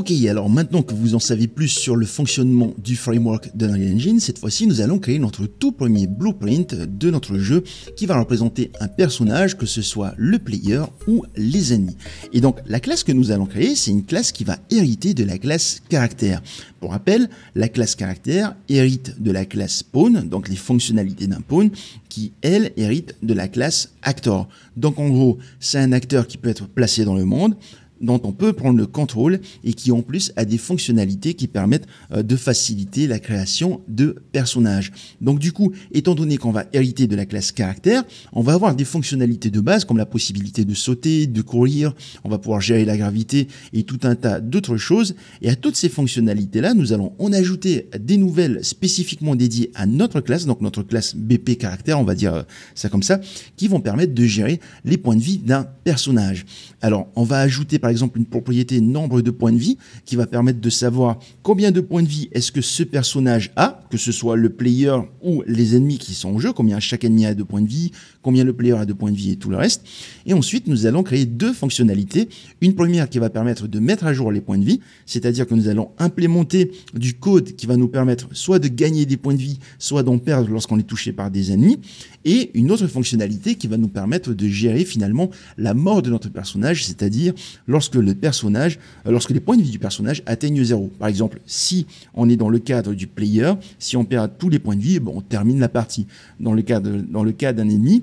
Ok, alors maintenant que vous en savez plus sur le fonctionnement du framework de Engine, cette fois-ci nous allons créer notre tout premier blueprint de notre jeu qui va représenter un personnage, que ce soit le player ou les ennemis. Et donc la classe que nous allons créer, c'est une classe qui va hériter de la classe caractère. Pour rappel, la classe caractère hérite de la classe pawn, donc les fonctionnalités d'un pawn, qui elle hérite de la classe actor. Donc en gros, c'est un acteur qui peut être placé dans le monde, dont on peut prendre le contrôle et qui en plus a des fonctionnalités qui permettent euh, de faciliter la création de personnages. Donc du coup, étant donné qu'on va hériter de la classe caractère, on va avoir des fonctionnalités de base comme la possibilité de sauter, de courir, on va pouvoir gérer la gravité et tout un tas d'autres choses. Et à toutes ces fonctionnalités-là, nous allons en ajouter des nouvelles spécifiquement dédiées à notre classe, donc notre classe BP caractère, on va dire euh, ça comme ça, qui vont permettre de gérer les points de vie d'un personnage. Alors, on va ajouter par par exemple une propriété nombre de points de vie qui va permettre de savoir combien de points de vie est-ce que ce personnage a, que ce soit le player ou les ennemis qui sont au jeu, combien chaque ennemi a de points de vie, combien le player a de points de vie et tout le reste. Et ensuite, nous allons créer deux fonctionnalités. Une première qui va permettre de mettre à jour les points de vie, c'est-à-dire que nous allons implémenter du code qui va nous permettre soit de gagner des points de vie, soit d'en perdre lorsqu'on est touché par des ennemis et une autre fonctionnalité qui va nous permettre de gérer finalement la mort de notre personnage, c'est-à-dire lorsque le personnage, lorsque les points de vie du personnage atteignent zéro. Par exemple, si on est dans le cadre du player, si on perd tous les points de vie, bon, on termine la partie. Dans le cas d'un ennemi,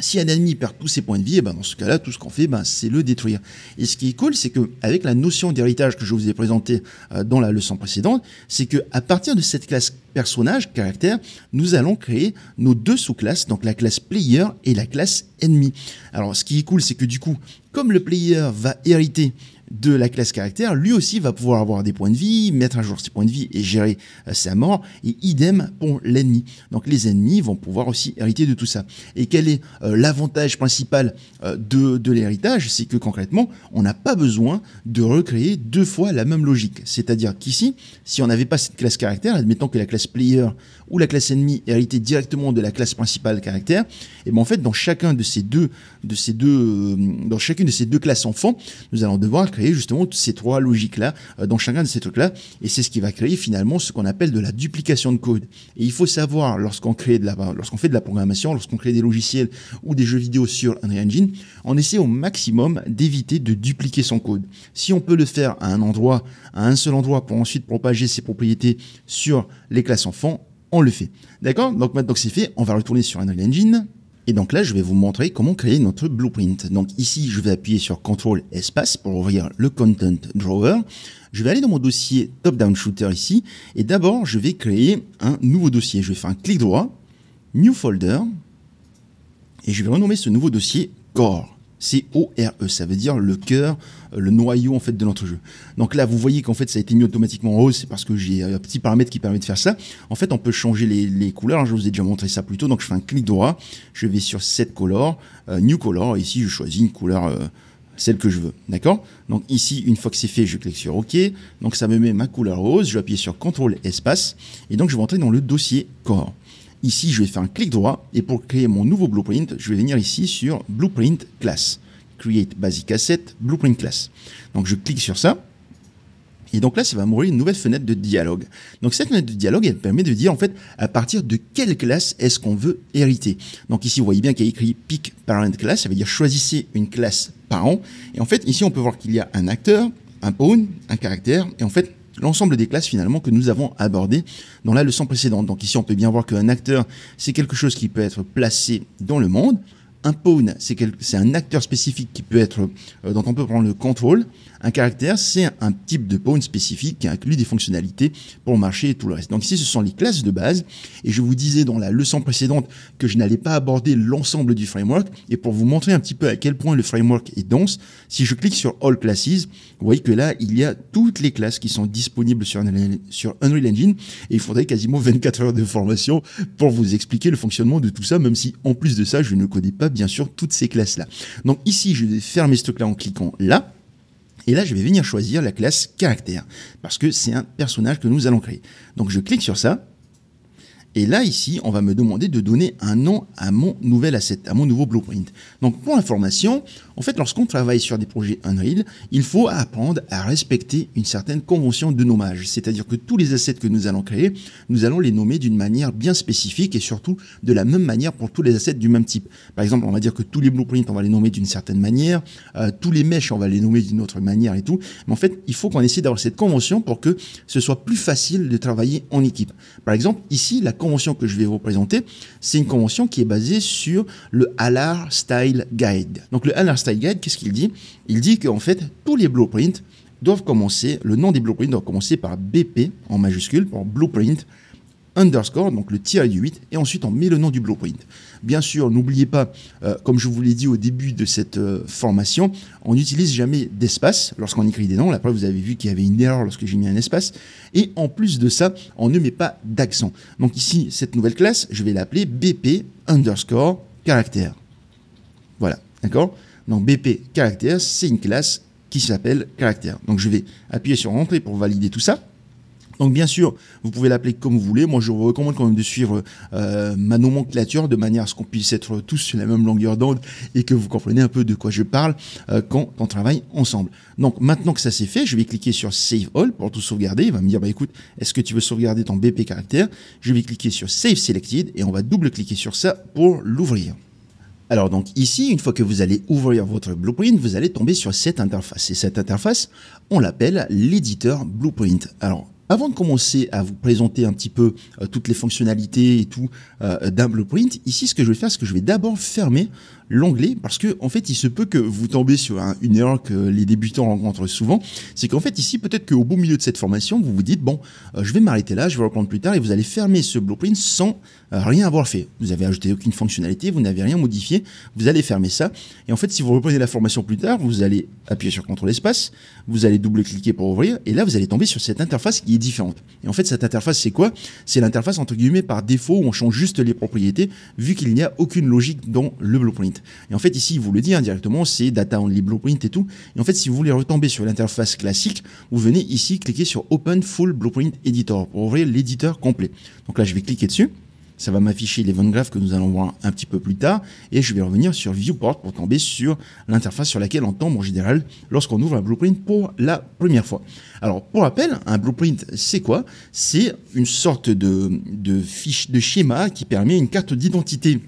si un ennemi perd tous ses points de vie, eh ben dans ce cas-là, tout ce qu'on fait, ben c'est le détruire. Et ce qui est cool, c'est que avec la notion d'héritage que je vous ai présentée euh, dans la leçon précédente, c'est que à partir de cette classe personnage, caractère, nous allons créer nos deux sous-classes, donc la classe player et la classe ennemi. Alors ce qui est cool, c'est que du coup, comme le player va hériter de la classe caractère, lui aussi va pouvoir avoir des points de vie, mettre à jour ses points de vie et gérer euh, sa mort, et idem pour l'ennemi. Donc les ennemis vont pouvoir aussi hériter de tout ça. Et quel est euh, l'avantage principal euh, de, de l'héritage C'est que concrètement, on n'a pas besoin de recréer deux fois la même logique. C'est-à-dire qu'ici, si on n'avait pas cette classe caractère, admettons que la classe player ou la classe Ennemi héritait directement de la classe principale caractère, et bien en fait dans chacun de ces deux, de ces deux, dans chacune de ces deux classes enfants, nous allons devoir justement ces trois logiques-là euh, dans chacun de ces trucs-là. Et c'est ce qui va créer finalement ce qu'on appelle de la duplication de code. Et il faut savoir, lorsqu'on crée de la, lorsqu'on fait de la programmation, lorsqu'on crée des logiciels ou des jeux vidéo sur Unreal Engine, on essaie au maximum d'éviter de dupliquer son code. Si on peut le faire à un endroit, à un seul endroit pour ensuite propager ses propriétés sur les classes enfants, on le fait. D'accord Donc maintenant que c'est fait, on va retourner sur Unreal Engine. Et donc là, je vais vous montrer comment créer notre blueprint. Donc ici, je vais appuyer sur CTRL espace pour ouvrir le Content Drawer. Je vais aller dans mon dossier Top Down Shooter ici. Et d'abord, je vais créer un nouveau dossier. Je vais faire un clic droit, New Folder. Et je vais renommer ce nouveau dossier Core. C-O-R-E, ça veut dire le cœur le noyau en fait de notre jeu. Donc là, vous voyez qu'en fait, ça a été mis automatiquement en c'est parce que j'ai un petit paramètre qui permet de faire ça. En fait, on peut changer les, couleurs. Hein. Je vous ai déjà montré ça plus tôt. Donc je fais un clic droit, je vais sur Set Color, euh, New Color. ici, je choisis une couleur. Euh, celle que je veux. D'accord Donc ici, une fois que c'est fait, je clique sur OK. Donc ça me met ma couleur rose. Je vais appuyer sur CTRL espace. Et donc je vais entrer dans le dossier Core. Ici, je vais faire un clic droit. Et pour créer mon nouveau blueprint, je vais venir ici sur Blueprint Class. Create Basic Asset Blueprint Class. Donc je clique sur ça. Et donc là, ça va m'ouvrir une nouvelle fenêtre de dialogue. Donc cette fenêtre de dialogue, elle permet de dire en fait à partir de quelle classe est-ce qu'on veut hériter. Donc ici, vous voyez bien qu'il y a écrit Pick Parent Class, ça veut dire choisissez une classe parent. Et en fait, ici, on peut voir qu'il y a un acteur, un pawn, un caractère, et en fait, l'ensemble des classes finalement que nous avons abordé dans la leçon précédente. Donc ici, on peut bien voir qu'un acteur, c'est quelque chose qui peut être placé dans le monde. Un pawn, c'est un acteur spécifique qui peut être, euh, dont on peut prendre le contrôle. Un caractère, c'est un type de pawn spécifique qui inclut des fonctionnalités pour marcher et tout le reste. Donc ici, ce sont les classes de base. Et je vous disais dans la leçon précédente que je n'allais pas aborder l'ensemble du framework. Et pour vous montrer un petit peu à quel point le framework est dense, si je clique sur All Classes, vous voyez que là, il y a toutes les classes qui sont disponibles sur Unreal, sur Engine. Et il faudrait quasiment 24 heures de formation pour vous expliquer le fonctionnement de tout ça, même si en plus de ça, je ne connais pas bien sûr toutes ces classes-là. Donc ici, je vais fermer ce truc-là en cliquant là. Et là, je vais venir choisir la classe caractère, parce que c'est un personnage que nous allons créer. Donc je clique sur ça, et là, ici, on va me demander de donner un nom à mon nouvel asset, à mon nouveau blueprint. Donc pour l'information, en fait, lorsqu'on travaille sur des projets Unreal, il faut apprendre à respecter une certaine convention de nommage. C'est-à-dire que tous les assets que nous allons créer, nous allons les nommer d'une manière bien spécifique et surtout de la même manière pour tous les assets du même type. Par exemple, on va dire que tous les blueprints, on va les nommer d'une certaine manière, euh, tous les mèches, on va les nommer d'une autre manière et tout. Mais en fait, il faut qu'on essaie d'avoir cette convention pour que ce soit plus facile de travailler en équipe. Par exemple, ici, la convention que je vais vous présenter, c'est une convention qui est basée sur le Alar Style Guide. Donc le Alar Style Guide, qu'est-ce qu'il dit Il dit qu'en fait, tous les blueprints doivent commencer, le nom des blueprints doit commencer par BP en majuscule, pour blueprint underscore, donc le tiret du 8, et ensuite on met le nom du blueprint. Bien sûr, n'oubliez pas, euh, comme je vous l'ai dit au début de cette euh, formation, on n'utilise jamais d'espace lorsqu'on écrit des noms. après, vous avez vu qu'il y avait une erreur lorsque j'ai mis un espace. Et en plus de ça, on ne met pas d'accent. Donc ici, cette nouvelle classe, je vais l'appeler BP underscore caractère. Voilà, d'accord donc BP caractères, c'est une classe qui s'appelle caractère. Donc je vais appuyer sur entrée pour valider tout ça. Donc bien sûr, vous pouvez l'appeler comme vous voulez. Moi, je vous recommande quand même de suivre euh, ma nomenclature de manière à ce qu'on puisse être tous sur la même longueur d'onde et que vous compreniez un peu de quoi je parle euh, quand on travaille ensemble. Donc maintenant que ça c'est fait, je vais cliquer sur Save All pour tout sauvegarder. Il va me dire, bah écoute, est-ce que tu veux sauvegarder ton BP caractère Je vais cliquer sur Save Selected et on va double-cliquer sur ça pour l'ouvrir. Alors donc ici, une fois que vous allez ouvrir votre blueprint, vous allez tomber sur cette interface. Et cette interface, on l'appelle l'éditeur blueprint. Alors avant de commencer à vous présenter un petit peu euh, toutes les fonctionnalités et tout euh, d'un blueprint, ici ce que je vais faire, c'est que je vais d'abord fermer l'anglais parce que en fait il se peut que vous tombez sur une erreur que les débutants rencontrent souvent, c'est qu'en fait ici peut-être qu'au beau milieu de cette formation vous vous dites bon euh, je vais m'arrêter là, je vais reprendre plus tard et vous allez fermer ce blueprint sans euh, rien avoir fait. Vous avez ajouté aucune fonctionnalité, vous n'avez rien modifié, vous allez fermer ça et en fait si vous reprenez la formation plus tard vous allez appuyer sur contrôle espace, vous allez double cliquer pour ouvrir et là vous allez tomber sur cette interface qui est différente. Et en fait cette interface c'est quoi C'est l'interface entre guillemets par défaut où on change juste les propriétés vu qu'il n'y a aucune logique dans le blueprint. Et en fait, ici, il vous le dit hein, directement, c'est Data Only Blueprint et tout. Et en fait, si vous voulez retomber sur l'interface classique, vous venez ici cliquer sur Open Full Blueprint Editor pour ouvrir l'éditeur complet. Donc là, je vais cliquer dessus. Ça va m'afficher les Von que nous allons voir un petit peu plus tard. Et je vais revenir sur Viewport pour tomber sur l'interface sur laquelle on tombe en général lorsqu'on ouvre un blueprint pour la première fois. Alors, pour rappel, un blueprint, c'est quoi C'est une sorte de, de, fiche, de schéma qui permet une carte d'identité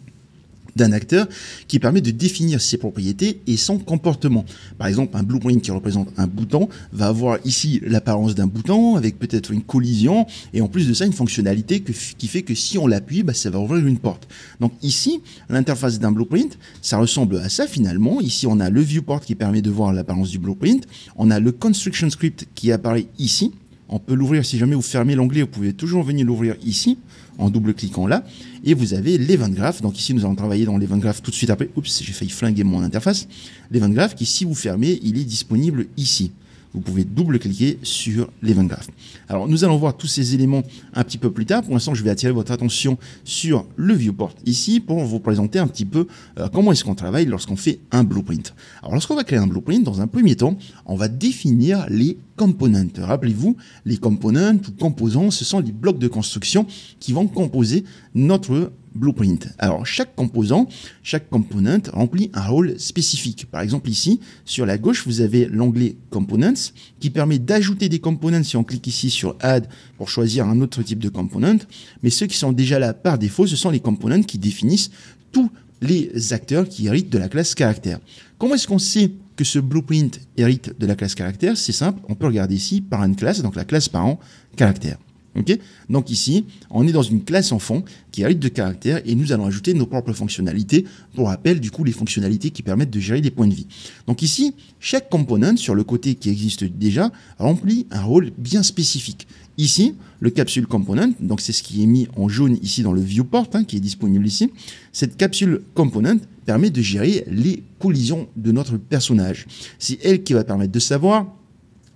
d'un acteur qui permet de définir ses propriétés et son comportement. Par exemple, un blueprint qui représente un bouton va avoir ici l'apparence d'un bouton avec peut-être une collision et en plus de ça une fonctionnalité qui fait que si on l'appuie, bah, ça va ouvrir une porte. Donc ici, l'interface d'un blueprint, ça ressemble à ça finalement. Ici, on a le viewport qui permet de voir l'apparence du blueprint. On a le construction script qui apparaît ici on peut l'ouvrir. Si jamais vous fermez l'onglet, vous pouvez toujours venir l'ouvrir ici, en double-cliquant là, et vous avez l'event graph. Donc ici, nous allons travailler dans l'event graph tout de suite après. Oups, j'ai failli flinguer mon interface. L'event graph qui, si vous fermez, il est disponible ici. Vous pouvez double-cliquer sur l'event graph. Alors, nous allons voir tous ces éléments un petit peu plus tard. Pour l'instant, je vais attirer votre attention sur le viewport ici pour vous présenter un petit peu euh, comment est-ce qu'on travaille lorsqu'on fait un blueprint. Alors, lorsqu'on va créer un blueprint, dans un premier temps, on va définir les component. Rappelez-vous, les components ou composants, ce sont les blocs de construction qui vont composer notre blueprint. Alors, chaque composant, chaque component remplit un rôle spécifique. Par exemple, ici, sur la gauche, vous avez l'onglet components qui permet d'ajouter des components si on clique ici sur add pour choisir un autre type de component. Mais ceux qui sont déjà là par défaut, ce sont les components qui définissent tous les acteurs qui héritent de la classe caractère. Comment est-ce qu'on sait ce blueprint hérite de la classe caractère, c'est simple, on peut regarder ici par une classe, donc la classe parent caractère. Ok donc ici, on est dans une classe fond qui hérite de Caractère et nous allons ajouter nos propres fonctionnalités. Pour rappel, du coup, les fonctionnalités qui permettent de gérer des points de vie. Donc ici, chaque component sur le côté qui existe déjà remplit un rôle bien spécifique. Ici, le capsule component, donc c'est ce qui est mis en jaune ici dans le viewport, hein, qui est disponible ici, cette capsule component permet de gérer les collisions de notre personnage. C'est elle qui va permettre de savoir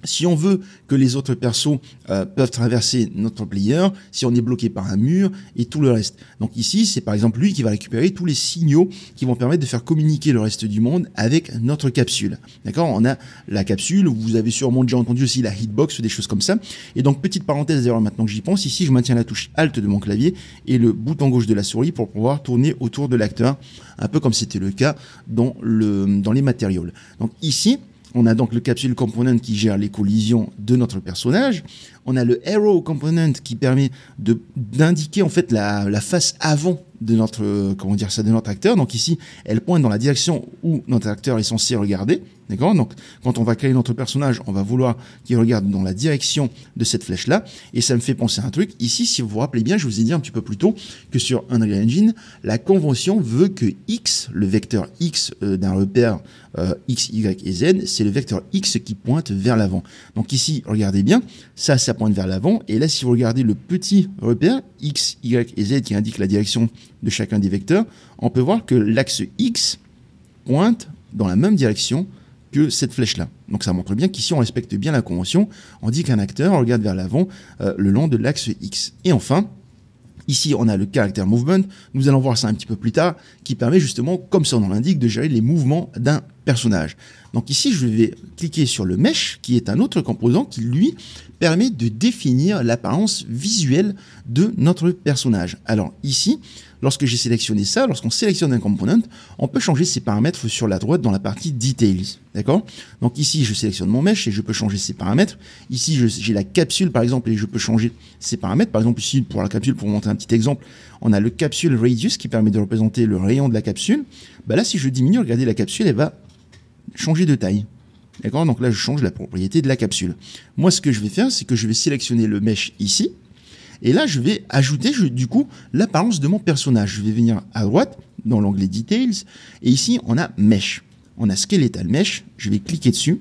si on veut que les autres persos euh, peuvent traverser notre player, si on est bloqué par un mur et tout le reste. Donc ici, c'est par exemple lui qui va récupérer tous les signaux qui vont permettre de faire communiquer le reste du monde avec notre capsule. D'accord On a la capsule, vous avez sûrement déjà entendu aussi la hitbox, des choses comme ça. Et donc petite parenthèse d'ailleurs maintenant que j'y pense, ici je maintiens la touche Alt de mon clavier et le bouton gauche de la souris pour pouvoir tourner autour de l'acteur, un peu comme c'était le cas dans, le, dans les matériaux. Donc ici, on a donc le capsule component qui gère les collisions de notre personnage. On a le arrow component qui permet d'indiquer en fait la, la, face avant de notre euh, comment dire ça de notre acteur. Donc ici, elle pointe dans la direction où notre acteur est censé regarder. D'accord Donc, quand on va créer notre personnage, on va vouloir qu'il regarde dans la direction de cette flèche-là. Et ça me fait penser à un truc. Ici, si vous vous rappelez bien, je vous ai dit un petit peu plus tôt que sur Unreal Engine, la convention veut que X, le vecteur X euh, d'un repère euh, X, Y et Z, c'est le vecteur X qui pointe vers l'avant. Donc ici, regardez bien, ça, ça pointe vers l'avant. Et là, si vous regardez le petit repère X, Y et Z qui indique la direction de chacun des vecteurs, on peut voir que l'axe X pointe dans la même direction cette flèche-là. Donc ça montre bien qu'ici on respecte bien la convention, on dit qu'un acteur regarde vers l'avant euh, le long de l'axe X. Et enfin, Ici, on a le character movement. Nous allons voir ça un petit peu plus tard, qui permet justement, comme son nom l'indique, de gérer les mouvements d'un personnage. Donc ici, je vais cliquer sur le mesh, qui est un autre composant qui, lui, permet de définir l'apparence visuelle de notre personnage. Alors ici, Lorsque j'ai sélectionné ça, lorsqu'on sélectionne un component, on peut changer ses paramètres sur la droite dans la partie Details. D'accord Donc ici, je sélectionne mon mesh et je peux changer ses paramètres. Ici, j'ai la capsule, par exemple, et je peux changer ses paramètres. Par exemple, ici, pour la capsule, pour montrer un petit exemple, on a le capsule radius qui permet de représenter le rayon de la capsule. Bah là, si je diminue, regardez, la capsule, elle va changer de taille. D'accord Donc là, je change la propriété de la capsule. Moi, ce que je vais faire, c'est que je vais sélectionner le mesh ici. Et là, je vais ajouter, du coup, l'apparence de mon personnage. Je vais venir à droite, dans l'onglet Details, et ici, on a Mesh. On a Skeletal Mesh. Je vais cliquer dessus.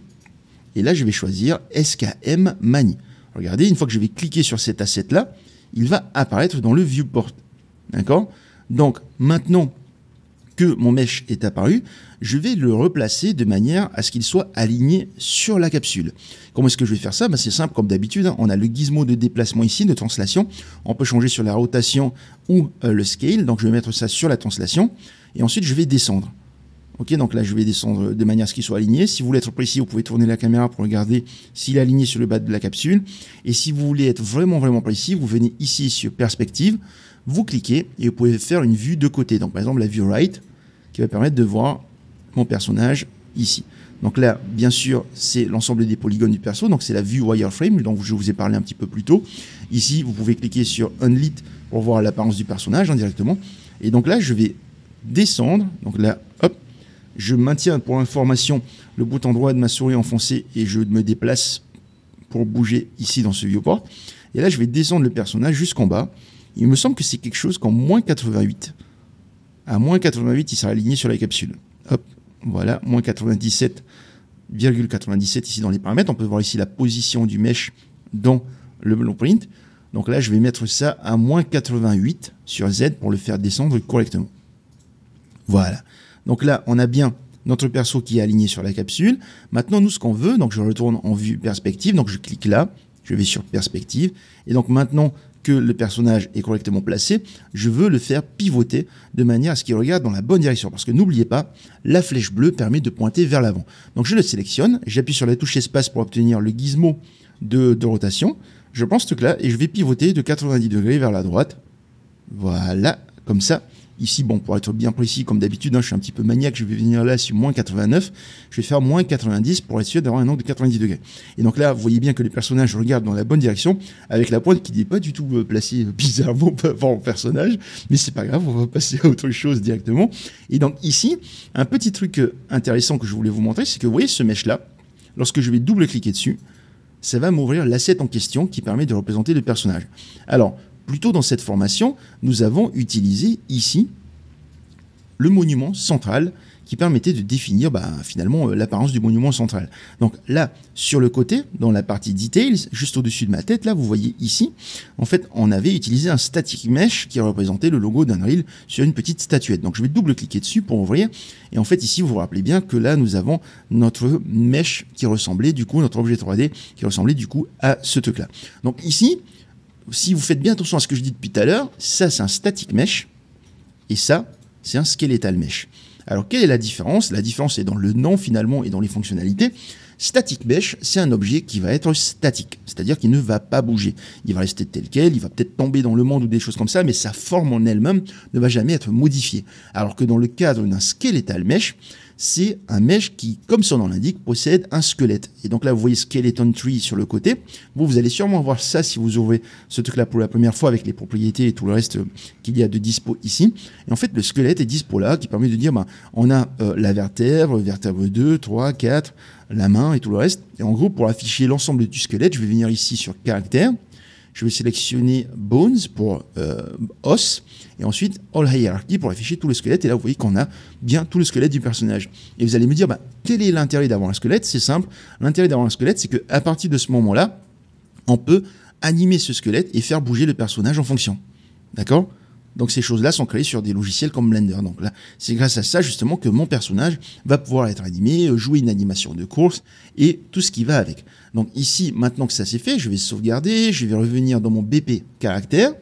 Et là, je vais choisir SKM Mani. Regardez, une fois que je vais cliquer sur cet asset-là, il va apparaître dans le viewport. D'accord Donc, maintenant, que mon mesh est apparu, je vais le replacer de manière à ce qu'il soit aligné sur la capsule. Comment est-ce que je vais faire ça ben C'est simple comme d'habitude, hein. on a le gizmo de déplacement ici, de translation, on peut changer sur la rotation ou euh, le scale, donc je vais mettre ça sur la translation, et ensuite je vais descendre. Ok, donc là je vais descendre de manière à ce qu'il soit aligné. Si vous voulez être précis, vous pouvez tourner la caméra pour regarder s'il est aligné sur le bas de la capsule. Et si vous voulez être vraiment vraiment précis, vous venez ici sur perspective, vous cliquez et vous pouvez faire une vue de côté. Donc par exemple la vue right qui va permettre de voir mon personnage ici. Donc là, bien sûr, c'est l'ensemble des polygones du perso, donc c'est la vue wireframe dont je vous ai parlé un petit peu plus tôt. Ici, vous pouvez cliquer sur Unlit pour voir l'apparence du personnage indirectement. Hein, et donc là, je vais descendre, donc là, hop, je maintiens pour information le bouton droit de ma souris enfoncé et je me déplace pour bouger ici dans ce viewport. Et là, je vais descendre le personnage jusqu'en bas il me semble que c'est quelque chose qu'en moins 88, à moins 88, il sera aligné sur la capsule. Hop, voilà, moins 97,97 ici dans les paramètres. On peut voir ici la position du mesh dans le blueprint. Donc là, je vais mettre ça à moins 88 sur Z pour le faire descendre correctement. Voilà. Donc là, on a bien notre perso qui est aligné sur la capsule. Maintenant, nous, ce qu'on veut, donc je retourne en vue perspective, donc je clique là, je vais sur perspective. Et donc maintenant, que le personnage est correctement placé, je veux le faire pivoter de manière à ce qu'il regarde dans la bonne direction. Parce que n'oubliez pas, la flèche bleue permet de pointer vers l'avant. Donc je le sélectionne, j'appuie sur la touche espace pour obtenir le gizmo de, de rotation. Je prends ce truc là et je vais pivoter de 90 degrés vers la droite. Voilà, comme ça, Ici, bon, pour être bien précis, comme d'habitude, hein, je suis un petit peu maniaque, je vais venir là sur moins 89, je vais faire moins 90 pour être sûr d'avoir un angle de 90 degrés. Et donc là, vous voyez bien que les personnages regardent dans la bonne direction, avec la pointe qui n'est pas du tout euh, placée euh, bizarrement par le personnage, mais c'est pas grave, on va passer à autre chose directement. Et donc ici, un petit truc euh, intéressant que je voulais vous montrer, c'est que vous voyez ce mesh-là, lorsque je vais double-cliquer dessus, ça va m'ouvrir l'asset en question qui permet de représenter le personnage. Alors, plutôt dans cette formation, nous avons utilisé ici le monument central qui permettait de définir bah, finalement euh, l'apparence du monument central. Donc là, sur le côté, dans la partie details, juste au-dessus de ma tête, là, vous voyez ici, en fait, on avait utilisé un static mesh qui représentait le logo d'Unreal sur une petite statuette. Donc je vais double-cliquer dessus pour ouvrir. Et en fait, ici, vous vous rappelez bien que là, nous avons notre mesh qui ressemblait du coup, notre objet 3D qui ressemblait du coup à ce truc-là. Donc ici, si vous faites bien attention à ce que je dis depuis tout à l'heure, ça c'est un static mesh et ça c'est un skeletal mesh. Alors quelle est la différence La différence est dans le nom finalement et dans les fonctionnalités. Static mesh, c'est un objet qui va être statique, c'est-à-dire qu'il ne va pas bouger. Il va rester tel quel, il va peut-être tomber dans le monde ou des choses comme ça, mais sa forme en elle-même ne va jamais être modifiée. Alors que dans le cadre d'un skeletal mesh, c'est un mesh qui, comme son nom l'indique, possède un squelette. Et donc là, vous voyez Skeleton Tree sur le côté. Vous, vous allez sûrement voir ça si vous ouvrez ce truc-là pour la première fois avec les propriétés et tout le reste euh, qu'il y a de dispo ici. Et en fait, le squelette est dispo là, qui permet de dire, bah, on a euh, la vertèbre, vertèbre 2, 3, 4, la main et tout le reste. Et en gros, pour afficher l'ensemble du squelette, je vais venir ici sur caractère. Je vais sélectionner Bones pour euh, os et ensuite All Hierarchy pour afficher tout le squelette. Et là, vous voyez qu'on a bien tout le squelette du personnage. Et vous allez me dire, bah, quel est l'intérêt d'avoir un squelette C'est simple. L'intérêt d'avoir un squelette, c'est qu'à partir de ce moment-là, on peut animer ce squelette et faire bouger le personnage en fonction. D'accord donc ces choses-là sont créées sur des logiciels comme Blender. Donc là, c'est grâce à ça justement que mon personnage va pouvoir être animé, jouer une animation de course et tout ce qui va avec. Donc ici, maintenant que ça c'est fait, je vais sauvegarder, je vais revenir dans mon BP caractère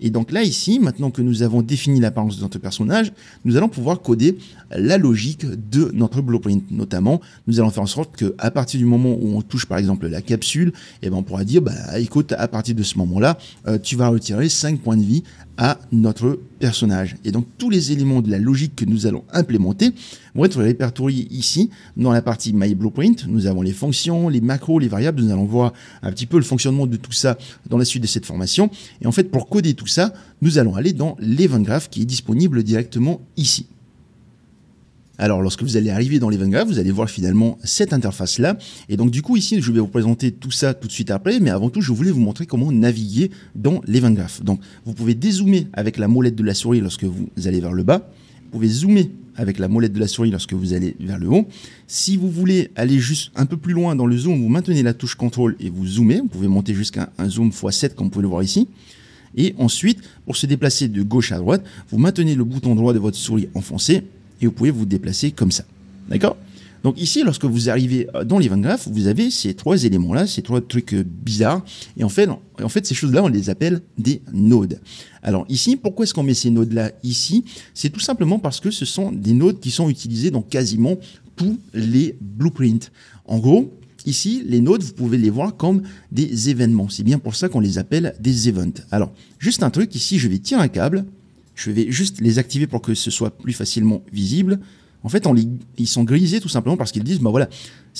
et donc là, ici, maintenant que nous avons défini l'apparence de notre personnage, nous allons pouvoir coder la logique de notre blueprint. Notamment, nous allons faire en sorte que à partir du moment où on touche par exemple la capsule, et eh ben on pourra dire, bah écoute, à partir de ce moment-là, euh, tu vas retirer 5 points de vie à notre personnage. Et donc tous les éléments de la logique que nous allons implémenter vont être répertoriés ici dans la partie My Blueprint. Nous avons les fonctions, les macros, les variables. Nous allons voir un petit peu le fonctionnement de tout ça dans la suite de cette formation. Et en fait, pour coder tout ça, nous allons aller dans l'event graph qui est disponible directement ici. Alors lorsque vous allez arriver dans graphes, vous allez voir finalement cette interface là. Et donc du coup ici, je vais vous présenter tout ça tout de suite après, mais avant tout, je voulais vous montrer comment naviguer dans graphes Donc vous pouvez dézoomer avec la molette de la souris lorsque vous allez vers le bas. Vous pouvez zoomer avec la molette de la souris lorsque vous allez vers le haut. Si vous voulez aller juste un peu plus loin dans le zoom, vous maintenez la touche CTRL et vous zoomez. Vous pouvez monter jusqu'à un zoom x7 comme vous pouvez le voir ici. Et ensuite, pour se déplacer de gauche à droite, vous maintenez le bouton droit de votre souris enfoncé et vous pouvez vous déplacer comme ça. D'accord donc ici, lorsque vous arrivez euh, dans les Graph, vous avez ces trois éléments-là, ces trois trucs euh, bizarres. Et en fait, en fait ces choses-là, on les appelle des nodes. Alors ici, pourquoi est-ce qu'on met ces nodes-là ici C'est tout simplement parce que ce sont des nodes qui sont utilisés dans quasiment tous les blueprints. En gros, ici, les nodes, vous pouvez les voir comme des événements. C'est bien pour ça qu'on les appelle des events. Alors, juste un truc, ici, je vais tirer un câble je vais juste les activer pour que ce soit plus facilement visible. En fait, ils sont grisés tout simplement parce qu'ils disent, bah voilà,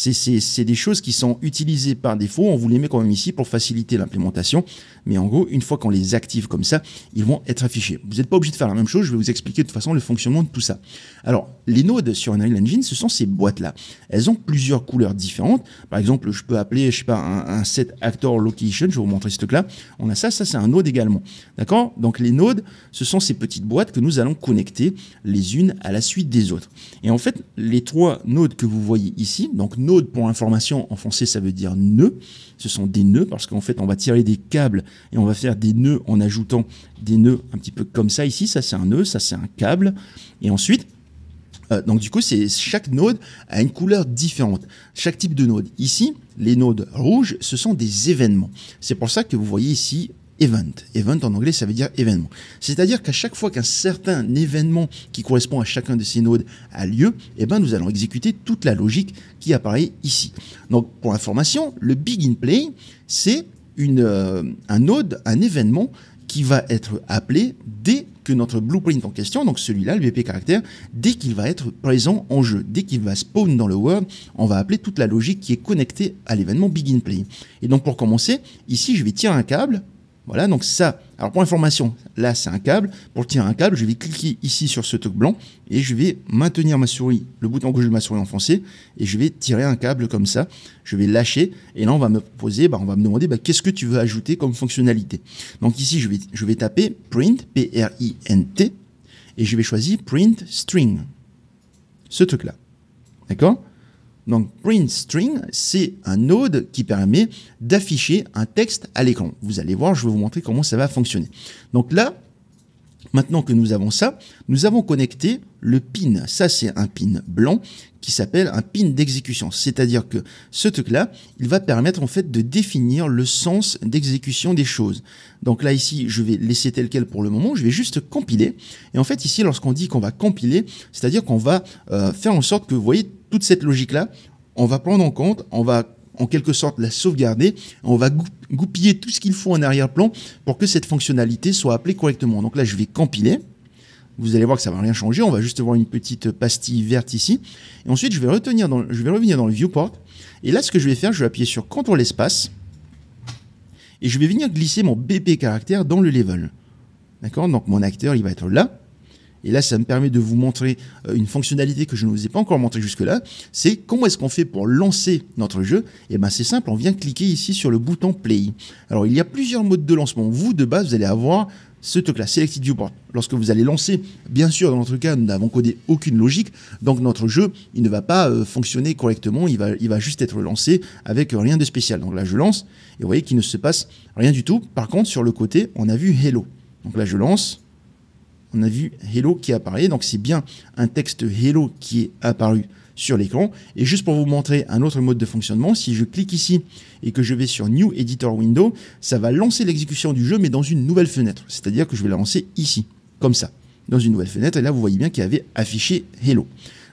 c'est des choses qui sont utilisées par défaut. On vous les met quand même ici pour faciliter l'implémentation. Mais en gros, une fois qu'on les active comme ça, ils vont être affichés. Vous n'êtes pas obligé de faire la même chose. Je vais vous expliquer de toute façon le fonctionnement de tout ça. Alors, les nodes sur Unreal Engine, ce sont ces boîtes-là. Elles ont plusieurs couleurs différentes. Par exemple, je peux appeler, je sais pas, un, set actor location. Je vais vous montrer ce truc-là. On a ça. Ça, c'est un node également. D'accord Donc, les nodes, ce sont ces petites boîtes que nous allons connecter les unes à la suite des autres. Et en fait, les trois nodes que vous voyez ici, donc pour information, en français ça veut dire nœud. Ce sont des nœuds parce qu'en fait on va tirer des câbles et on va faire des nœuds en ajoutant des nœuds un petit peu comme ça ici. Ça c'est un nœud, ça c'est un câble. Et ensuite, euh, donc du coup, c'est chaque node a une couleur différente. Chaque type de node. Ici, les nœuds rouges, ce sont des événements. C'est pour ça que vous voyez ici event. Event en anglais, ça veut dire événement. C'est-à-dire qu'à chaque fois qu'un certain événement qui correspond à chacun de ces nodes a lieu, eh ben, nous allons exécuter toute la logique qui apparaît ici. Donc, pour information, le begin play, c'est une, euh, un node, un événement qui va être appelé dès que notre blueprint en question, donc celui-là, le BP caractère, dès qu'il va être présent en jeu, dès qu'il va spawn dans le world, on va appeler toute la logique qui est connectée à l'événement begin play. Et donc pour commencer, ici je vais tirer un câble voilà, donc ça. Alors pour information, là c'est un câble. Pour tirer un câble, je vais cliquer ici sur ce truc blanc et je vais maintenir ma souris, le bouton gauche de ma souris enfoncé et je vais tirer un câble comme ça. Je vais lâcher et là on va me poser, bah, on va me demander bah, qu'est-ce que tu veux ajouter comme fonctionnalité. Donc ici je vais, je vais taper print, P-R-I-N-T et je vais choisir print string. Ce truc là. D'accord donc print string, c'est un node qui permet d'afficher un texte à l'écran. Vous allez voir, je vais vous montrer comment ça va fonctionner. Donc là, Maintenant que nous avons ça, nous avons connecté le pin. Ça, c'est un pin blanc qui s'appelle un pin d'exécution. C'est-à-dire que ce truc-là, il va permettre en fait de définir le sens d'exécution des choses. Donc là, ici, je vais laisser tel quel pour le moment. Je vais juste compiler. Et en fait, ici, lorsqu'on dit qu'on va compiler, c'est-à-dire qu'on va euh, faire en sorte que, vous voyez, toute cette logique-là, on va prendre en compte, on va en quelque sorte la sauvegarder. On va goupiller tout ce qu'il faut en arrière-plan pour que cette fonctionnalité soit appelée correctement. Donc là, je vais compiler. Vous allez voir que ça va rien changer. On va juste voir une petite pastille verte ici. Et ensuite, je vais, dans, je vais revenir dans le viewport. Et là, ce que je vais faire, je vais appuyer sur CTRL l'espace » Et je vais venir glisser mon BP caractère dans le level. D'accord Donc mon acteur, il va être là. Et là, ça me permet de vous montrer euh, une fonctionnalité que je ne vous ai pas encore montrée jusque-là. C'est comment est-ce qu'on fait pour lancer notre jeu Et eh bien c'est simple, on vient cliquer ici sur le bouton Play. Alors, il y a plusieurs modes de lancement. Vous, de base, vous allez avoir ce truc-là, Selected Viewport. Lorsque vous allez lancer, bien sûr, dans notre cas, nous n'avons codé aucune logique, donc notre jeu, il ne va pas euh, fonctionner correctement, il va, il va juste être lancé avec rien de spécial. Donc là, je lance, et vous voyez qu'il ne se passe rien du tout. Par contre, sur le côté, on a vu Hello. Donc là, je lance, on a vu Hello qui apparaît. Donc c'est bien un texte Hello qui est apparu sur l'écran. Et juste pour vous montrer un autre mode de fonctionnement, si je clique ici et que je vais sur New Editor Window, ça va lancer l'exécution du jeu mais dans une nouvelle fenêtre. C'est-à-dire que je vais la lancer ici, comme ça, dans une nouvelle fenêtre. Et là, vous voyez bien qu'il y avait affiché Hello.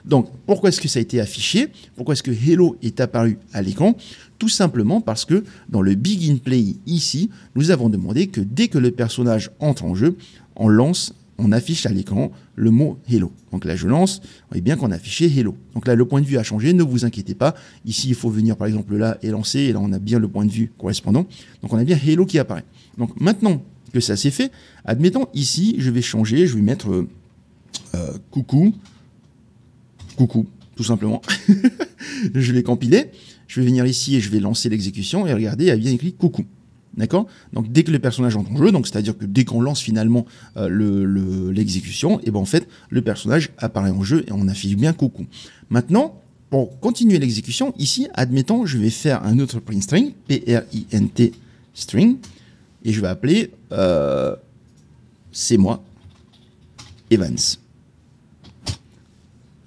Donc, pourquoi est-ce que ça a été affiché Pourquoi est-ce que Hello est apparu à l'écran Tout simplement parce que dans le Begin Play ici, nous avons demandé que dès que le personnage entre en jeu, on lance on affiche à l'écran le mot Hello. Donc là, je lance, et bien qu'on a affiché Hello. Donc là, le point de vue a changé, ne vous inquiétez pas. Ici, il faut venir par exemple là et lancer, et là, on a bien le point de vue correspondant. Donc on a bien Hello qui apparaît. Donc maintenant que ça s'est fait, admettons ici, je vais changer, je vais mettre euh, euh, coucou, coucou, tout simplement. je vais compiler, je vais venir ici et je vais lancer l'exécution, et regardez, il y a bien écrit coucou. D'accord Donc dès que le personnage entre en jeu, donc c'est-à-dire que dès qu'on lance finalement euh, l'exécution, le, eh et ben en fait le personnage apparaît en jeu et on affiche bien coucou. Maintenant, pour continuer l'exécution, ici, admettons, je vais faire un autre print string, P-R-I-N-T string, et je vais appeler euh, c'est moi Evans.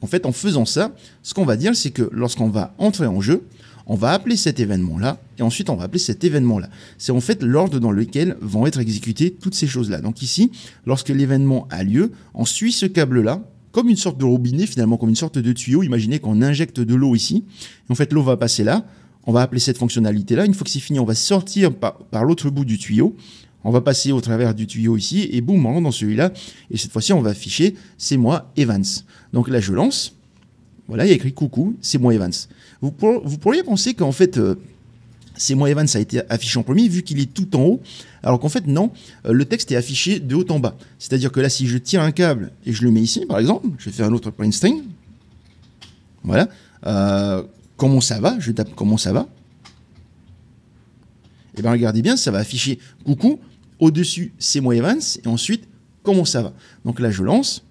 En fait, en faisant ça, ce qu'on va dire, c'est que lorsqu'on va entrer en jeu, on va appeler cet événement-là, et ensuite on va appeler cet événement-là. C'est en fait l'ordre dans lequel vont être exécutées toutes ces choses-là. Donc ici, lorsque l'événement a lieu, on suit ce câble-là, comme une sorte de robinet finalement, comme une sorte de tuyau. Imaginez qu'on injecte de l'eau ici, en fait l'eau va passer là, on va appeler cette fonctionnalité-là. Une fois que c'est fini, on va sortir par, par l'autre bout du tuyau, on va passer au travers du tuyau ici, et boum, on rentre dans celui-là, et cette fois-ci on va afficher « c'est moi Evans ». Donc là je lance, voilà, il y a écrit coucou, c'est moi Evans vous, pourriez penser qu'en fait, euh, c'est moi Evans a été affiché en premier vu qu'il est tout en haut, alors qu'en fait non, euh, le texte est affiché de haut en bas. C'est-à-dire que là, si je tire un câble et je le mets ici, par exemple, je fais un autre print string, voilà, euh, comment ça va, je tape comment ça va, et eh bien regardez bien, ça va afficher coucou, au-dessus c'est moi Evans, et ensuite comment ça va. Donc là, je lance,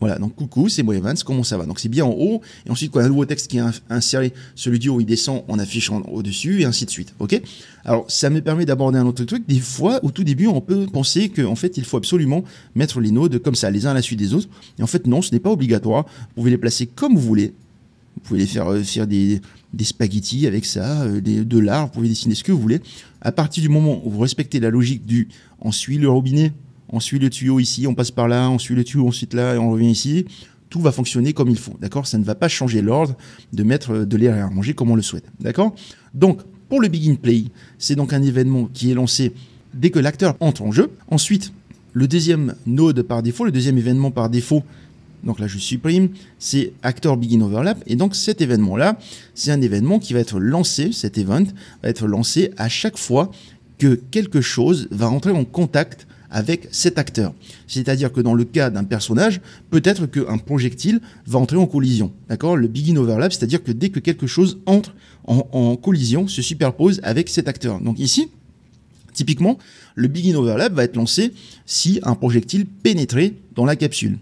voilà, donc coucou, c'est moi Evans, comment ça va Donc c'est bien en haut, et ensuite quoi, un nouveau texte qui est inséré, celui du haut il descend en affichant au-dessus, et ainsi de suite, ok Alors ça me permet d'aborder un autre truc, des fois au tout début on peut penser qu'en en fait il faut absolument mettre les nodes comme ça, les uns à la suite des autres, et en fait non, ce n'est pas obligatoire, vous pouvez les placer comme vous voulez, vous pouvez les faire, euh, faire des, des spaghettis avec ça, euh, des, de l'art, vous pouvez dessiner ce que vous voulez, à partir du moment où vous respectez la logique du « on suit le robinet », on suit le tuyau ici, on passe par là, on suit le tuyau ensuite là, et on revient ici. Tout va fonctionner comme il faut, d'accord Ça ne va pas changer l'ordre de mettre euh, de l'air à manger comme on le souhaite, d'accord Donc, pour le Begin Play, c'est donc un événement qui est lancé dès que l'acteur entre en jeu. Ensuite, le deuxième node par défaut, le deuxième événement par défaut, donc là je supprime, c'est Actor Begin Overlap. Et donc cet événement-là, c'est un événement qui va être lancé, cet event va être lancé à chaque fois que quelque chose va entrer en contact avec cet acteur. C'est-à-dire que dans le cas d'un personnage, peut-être qu'un projectile va entrer en collision. D'accord Le begin overlap, c'est-à-dire que dès que quelque chose entre en, collision, se superpose avec cet acteur. Donc ici, typiquement, le begin overlap va être lancé si un projectile pénétrait dans la capsule.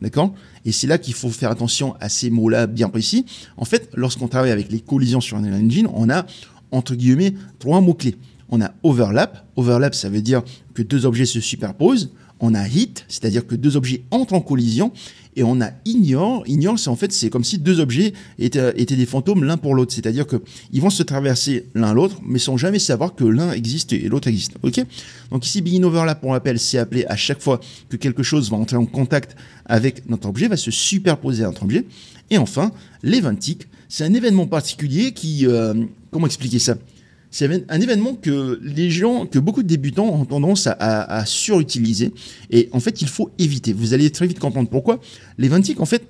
D'accord Et c'est là qu'il faut faire attention à ces mots-là bien précis. En fait, lorsqu'on travaille avec les collisions sur un engine, on a entre guillemets trois mots-clés on a overlap. Overlap, ça veut dire que deux objets se superposent. On a hit, c'est-à-dire que deux objets entrent en collision. Et on a ignore. Ignore, c'est en fait, c'est comme si deux objets étaient, des fantômes l'un pour l'autre. C'est-à-dire que ils vont se traverser l'un l'autre, mais sans jamais savoir que l'un existe et l'autre existe. OK? Donc ici, begin overlap, on l'appelle, c'est appelé à chaque fois que quelque chose va entrer en contact avec notre objet, va se superposer à notre objet. Et enfin, tick c'est un événement particulier qui, euh, comment expliquer ça? c'est un événement que les gens, que beaucoup de débutants ont tendance à, surutiliser. Et en fait, il faut éviter. Vous allez très vite comprendre pourquoi. Les en fait,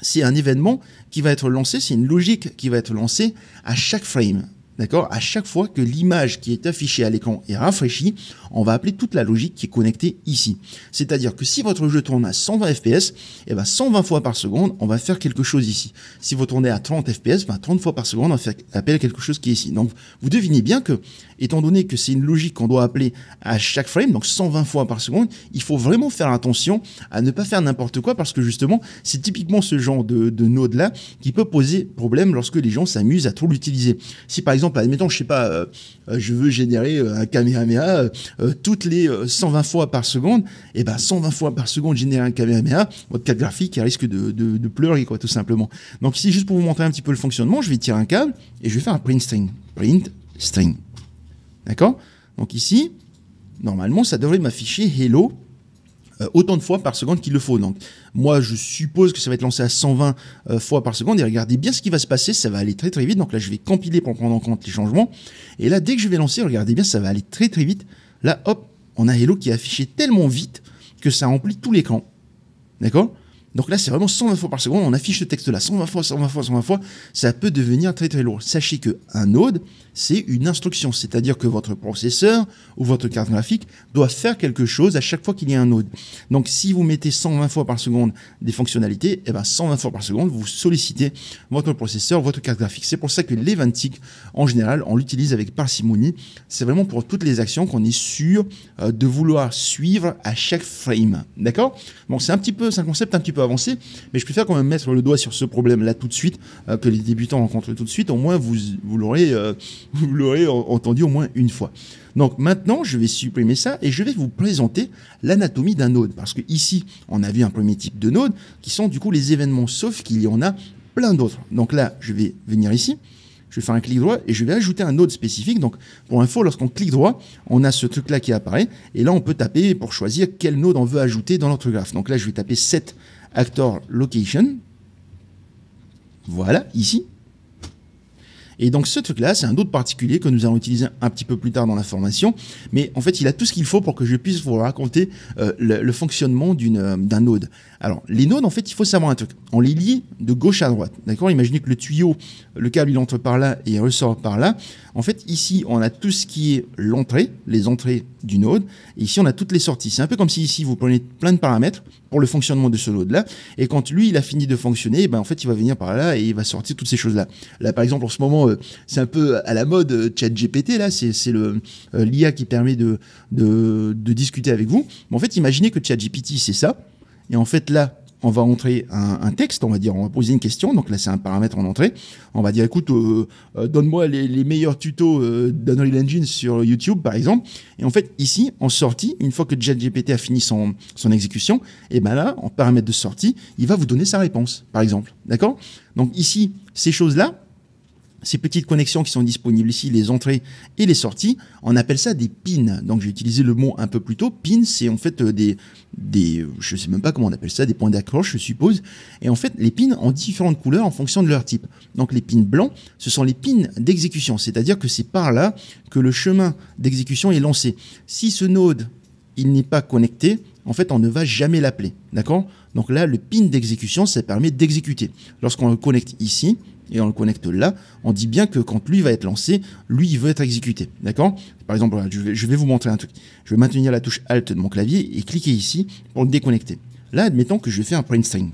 c'est un événement qui va être lancé, c'est une logique qui va être lancée à chaque frame. D'accord À chaque fois que l'image qui est affichée à l'écran est rafraîchie, on va appeler toute la logique qui est connectée ici. C'est-à-dire que si votre jeu tourne à 120 FPS, et ben 120 fois par seconde, on va faire quelque chose ici. Si vous tournez à 30 FPS, ben 30 fois par seconde, on va faire appel quelque chose qui est ici. Donc vous devinez bien que, étant donné que c'est une logique qu'on doit appeler à chaque frame, donc 120 fois par seconde, il faut vraiment faire attention à ne pas faire n'importe quoi parce que justement, c'est typiquement ce genre de, de node-là qui peut poser problème lorsque les gens s'amusent à trop l'utiliser. Si par exemple admettons, je sais pas, euh, euh, je veux générer euh, un Kamehameha toutes les 120 fois par seconde, et eh ben 120 fois par seconde générer un Kamehameha, votre carte graphique a risque de, de, pleurer quoi tout simplement. Donc ici juste pour vous montrer un petit peu le fonctionnement, je vais tirer un câble et je vais faire un print string, print string, d'accord. Donc ici, normalement, ça devrait m'afficher hello euh, autant de fois par seconde qu'il le faut. Donc, moi, je suppose que ça va être lancé à 120 euh, fois par seconde. Et regardez bien ce qui va se passer. Ça va aller très très vite. Donc là, je vais compiler pour prendre en compte les changements. Et là, dès que je vais lancer, regardez bien, ça va aller très très vite. Là, hop, on a Hello qui est affiché tellement vite que ça remplit tout l'écran. D'accord donc là, c'est vraiment 120 fois par seconde, on affiche le texte-là 120 fois, 120 fois, 120 fois, ça peut devenir très très lourd. Sachez que un node, c'est une instruction, c'est-à-dire que votre processeur ou votre carte graphique doit faire quelque chose à chaque fois qu'il y a un node. Donc si vous mettez 120 fois par seconde des fonctionnalités, et eh ben 120 fois par seconde, vous sollicitez votre processeur, votre carte graphique. C'est pour ça que l'Eventic, en général, on l'utilise avec parcimonie. C'est vraiment pour toutes les actions qu'on est sûr euh, de vouloir suivre à chaque frame. D'accord Bon, c'est un petit peu, c'est un concept un petit peu avancer, mais je préfère quand même mettre le doigt sur ce problème-là tout de suite, euh, que les débutants rencontrent tout de suite, au moins vous, vous l'aurez euh, entendu au moins une fois. Donc maintenant, je vais supprimer ça et je vais vous présenter l'anatomie d'un node, parce que ici, on a vu un premier type de node, qui sont du coup les événements, sauf qu'il y en a plein d'autres. Donc là, je vais venir ici, je vais faire un clic droit et je vais ajouter un node spécifique. Donc, pour info, lorsqu'on clique droit, on a ce truc-là qui apparaît. Et là, on peut taper pour choisir quel node on veut ajouter dans notre graphe. Donc là, je vais taper 7 actor location. Voilà, ici. Et donc ce truc-là, c'est un autre particulier que nous allons utiliser un petit peu plus tard dans la formation. Mais en fait, il a tout ce qu'il faut pour que je puisse vous raconter euh, le, fonctionnement fonctionnement euh, d'un node. Alors, les nodes, en fait, il faut savoir un truc. On les lie de gauche à droite. D'accord Imaginez que le tuyau, le câble, il entre par là et il ressort par là. En fait, ici, on a tout ce qui est l'entrée, les entrées du node. Et ici, on a toutes les sorties. C'est un peu comme si ici, vous prenez plein de paramètres pour le fonctionnement de ce node-là. Et quand lui, il a fini de fonctionner, ben, en fait, il va venir par là et il va sortir toutes ces choses-là. Là, par exemple, en ce moment, euh, c'est un peu à la mode euh, ChatGPT GPT. Là, c'est le euh, l'IA qui permet de, de discuter avec vous. Mais en fait, imaginez que ChatGPT, c'est ça. Et en fait, là, on va entrer un, texte, on va dire, on va poser une question. Donc là, c'est un paramètre en entrée. On va dire, écoute, euh, euh, donne-moi les, meilleurs tutos euh, d'Unreal Engine sur YouTube, par exemple. Et en fait, ici, en sortie, une fois que ChatGPT a fini son, son exécution, et eh ben là, en paramètre de sortie, il va vous donner sa réponse, par exemple. D'accord Donc ici, ces choses-là, ces petites connexions qui sont disponibles ici, les entrées et les sorties, on appelle ça des pins. Donc j'ai utilisé le mot un peu plus tôt. Pins, c'est en fait euh, des, euh, Je ne sais même pas comment on appelle ça, des points d'accroche, je suppose. Et en fait, les pins ont différentes couleurs en fonction de leur type. Donc les pins blancs, ce sont les pins d'exécution, c'est-à-dire que c'est par là que le chemin d'exécution est lancé. Si ce node, il n'est pas connecté, en fait, on ne va jamais l'appeler. D'accord Donc là, le pin d'exécution, ça permet d'exécuter. Lorsqu'on le connecte ici, et on le connecte là, on dit bien que quand lui va être lancé, lui il veut être exécuté. D'accord Par exemple, je vais, je vais vous montrer un truc. Je vais maintenir la touche Alt de mon clavier et cliquer ici pour le déconnecter. Là, admettons que je fais un print string.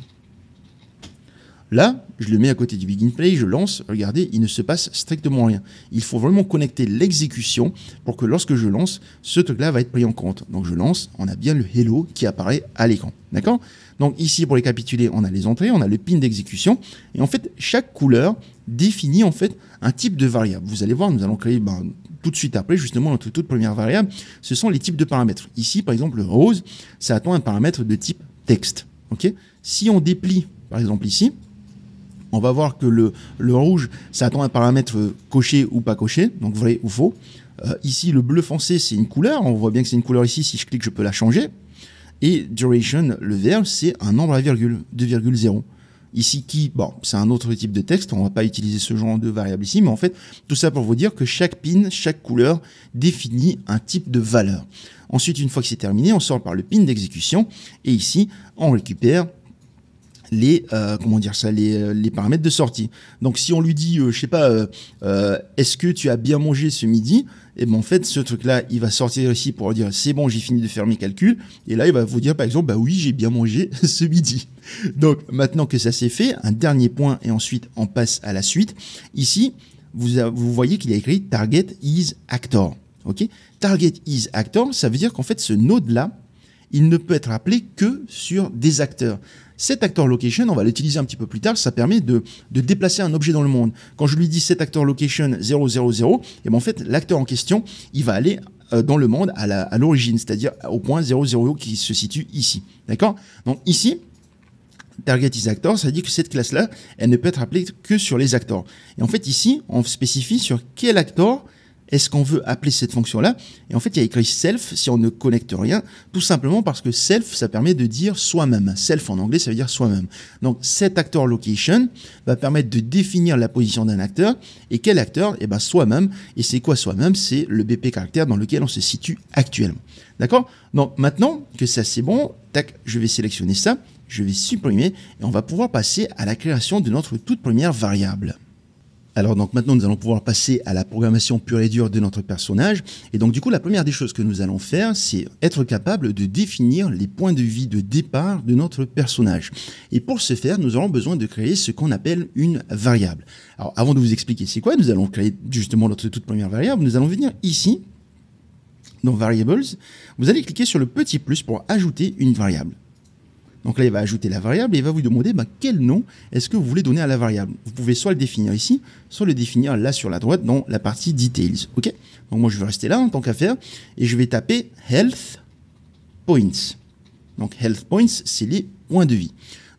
Là, je le mets à côté du begin play, je lance, regardez, il ne se passe strictement rien. Il faut vraiment connecter l'exécution pour que lorsque je lance, ce truc-là va être pris en compte. Donc je lance, on a bien le hello qui apparaît à l'écran. D'accord donc ici, pour les capituler, on a les entrées, on a le pin d'exécution. Et en fait, chaque couleur définit en fait un type de variable. Vous allez voir, nous allons créer ben, tout de suite après justement notre toute première variable. Ce sont les types de paramètres. Ici, par exemple, le rose, ça attend un paramètre de type texte. Ok si on déplie, par exemple ici, on va voir que le, le rouge, ça attend un paramètre euh, coché ou pas coché, donc vrai ou faux. Euh, ici, le bleu foncé, c'est une couleur. On voit bien que c'est une couleur ici. Si je clique, je peux la changer. Et duration, le verbe, c'est un nombre à virgule, 2,0. Ici, qui, bon, c'est un autre type de texte, on va pas utiliser ce genre de variable ici, mais en fait, tout ça pour vous dire que chaque pin, chaque couleur définit un type de valeur. Ensuite, une fois que c'est terminé, on sort par le pin d'exécution, et ici, on récupère les euh, comment dire ça euh, les, paramètres de sortie. Donc si on lui dit euh, je sais pas est-ce que tu as bien mangé ce midi et eh ben en fait ce truc là il va sortir ici pour dire c'est bon j'ai fini de faire mes calculs et là il va vous dire par exemple bah oui j'ai bien mangé ce midi. Donc maintenant que ça c'est fait un dernier point et ensuite on passe à la suite. Ici vous vous voyez qu'il a écrit target is actor. OK Target is actor ça veut dire qu'en fait ce node là il ne peut être appelé que sur des acteurs. Cet actor location, on va l'utiliser un petit peu plus tard, ça permet de, de, déplacer un objet dans le monde. Quand je lui dis cet actor location 000, et bien en fait, l'acteur en question, il va aller euh, dans le monde à l'origine, à c'est-à-dire au point 000 qui se situe ici. D'accord Donc ici, target is actor, ça dit que cette classe-là, elle ne peut être appelée que sur les acteurs. Et en fait, ici, on spécifie sur quel acteur est-ce qu'on veut appeler cette fonction-là Et en fait, il y a écrit self si on ne connecte rien, tout simplement parce que self, ça permet de dire soi-même. Self en anglais, ça veut dire soi-même. Donc, cet actor location va permettre de définir la position d'un acteur. Et quel acteur Eh ben, soi-même. Et c'est quoi soi-même C'est le BP caractère dans lequel on se situe actuellement. D'accord Donc, maintenant que ça c'est bon, tac, je vais sélectionner ça, je vais supprimer et on va pouvoir passer à la création de notre toute première variable. Alors donc maintenant nous allons pouvoir passer à la programmation pure et dure de notre personnage. Et donc du coup la première des choses que nous allons faire c'est être capable de définir les points de vie de départ de notre personnage. Et pour ce faire nous aurons besoin de créer ce qu'on appelle une variable. Alors avant de vous expliquer c'est quoi, nous allons créer justement notre toute première variable. Nous allons venir ici dans Variables. Vous allez cliquer sur le petit plus pour ajouter une variable. Donc là, il va ajouter la variable et il va vous demander bah, quel nom est-ce que vous voulez donner à la variable. Vous pouvez soit le définir ici, soit le définir là sur la droite dans la partie details. Ok Donc moi, je vais rester là en tant qu'affaire et je vais taper health points. Donc health points, c'est les points de vie.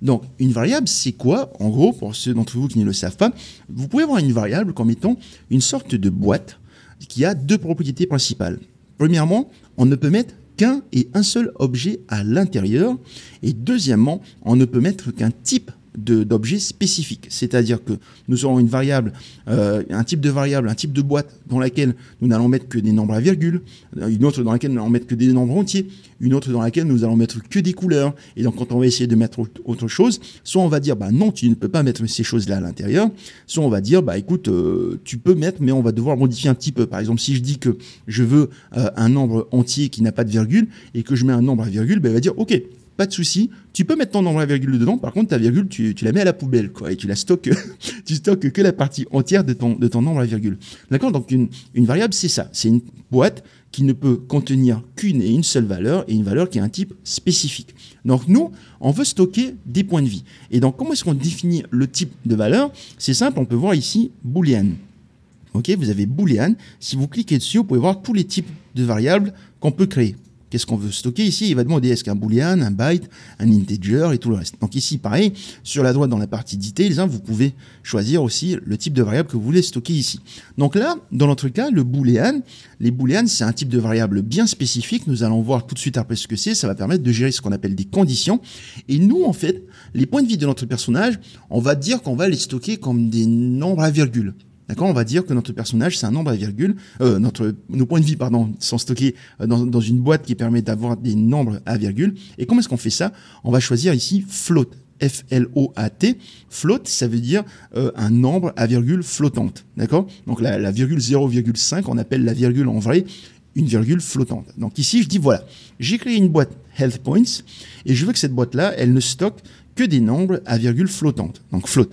Donc, une variable, c'est quoi En gros, pour ceux d'entre vous qui ne le savent pas, vous pouvez voir une variable comme étant une sorte de boîte qui a deux propriétés principales. Premièrement, on ne peut mettre qu'un et un seul objet à l'intérieur. Et deuxièmement, on ne peut mettre qu'un type d'objets spécifiques. C'est-à-dire que nous aurons une variable, euh, un type de variable, un type de boîte dans laquelle nous n'allons mettre que des nombres à virgule, euh, une autre dans laquelle nous n'allons mettre que des nombres entiers, une autre dans laquelle nous allons mettre que des couleurs. Et donc quand on va essayer de mettre autre chose, soit on va dire bah non, tu ne peux pas mettre ces choses-là à l'intérieur, soit on va dire bah écoute, euh, tu peux mettre, mais on va devoir modifier un petit peu. Par exemple, si je dis que je veux un nombre entier qui n'a pas de virgule et que je mets un nombre à virgule, bah, il va dire ok, pas de souci. Tu peux mettre ton nombre à virgule dedans. Par contre, ta virgule, tu, la mets à la poubelle, quoi, et tu la stockes, tu stockes que la partie entière de ton, de ton nombre à virgule. D'accord? Donc, une, une variable, c'est ça. C'est une boîte qui ne peut contenir qu'une et une seule valeur et une valeur qui a un type spécifique. Donc, nous, on veut stocker des points de vie. Et donc, comment est-ce qu'on définit le type de valeur? C'est simple. On peut voir ici boolean. OK? Vous avez boolean. Si vous cliquez dessus, vous pouvez voir tous les types de variables qu'on peut créer. Qu'est-ce qu'on veut stocker ici Il va demander est-ce qu'un boolean, un byte, un integer et tout le reste. Donc ici, pareil, sur la droite dans la partie details, vous pouvez choisir aussi le type de variable que vous voulez stocker ici. Donc là, dans notre cas, le boolean, les booleans, c'est un type de variable bien spécifique. Nous allons voir tout de suite après ce que c'est. Ça va permettre de gérer ce qu'on appelle des conditions. Et nous, en fait, les points de vie de notre personnage, on va dire qu'on va les stocker comme des nombres à virgule. D'accord On va dire que notre personnage, c'est un nombre à virgule, euh, notre, nos points de vie, pardon, sont stockés euh, dans, une boîte qui permet d'avoir des nombres à virgule. Et comment est-ce qu'on fait ça On va choisir ici float, F-L-O-A-T. Float, ça veut dire euh, un nombre à virgule flottante. D'accord Donc la, la virgule 0,5, on appelle la virgule en vrai une virgule flottante. Donc ici, je dis voilà, j'ai créé une boîte health points et je veux que cette boîte-là, elle ne stocke que des nombres à virgule flottante. Donc float.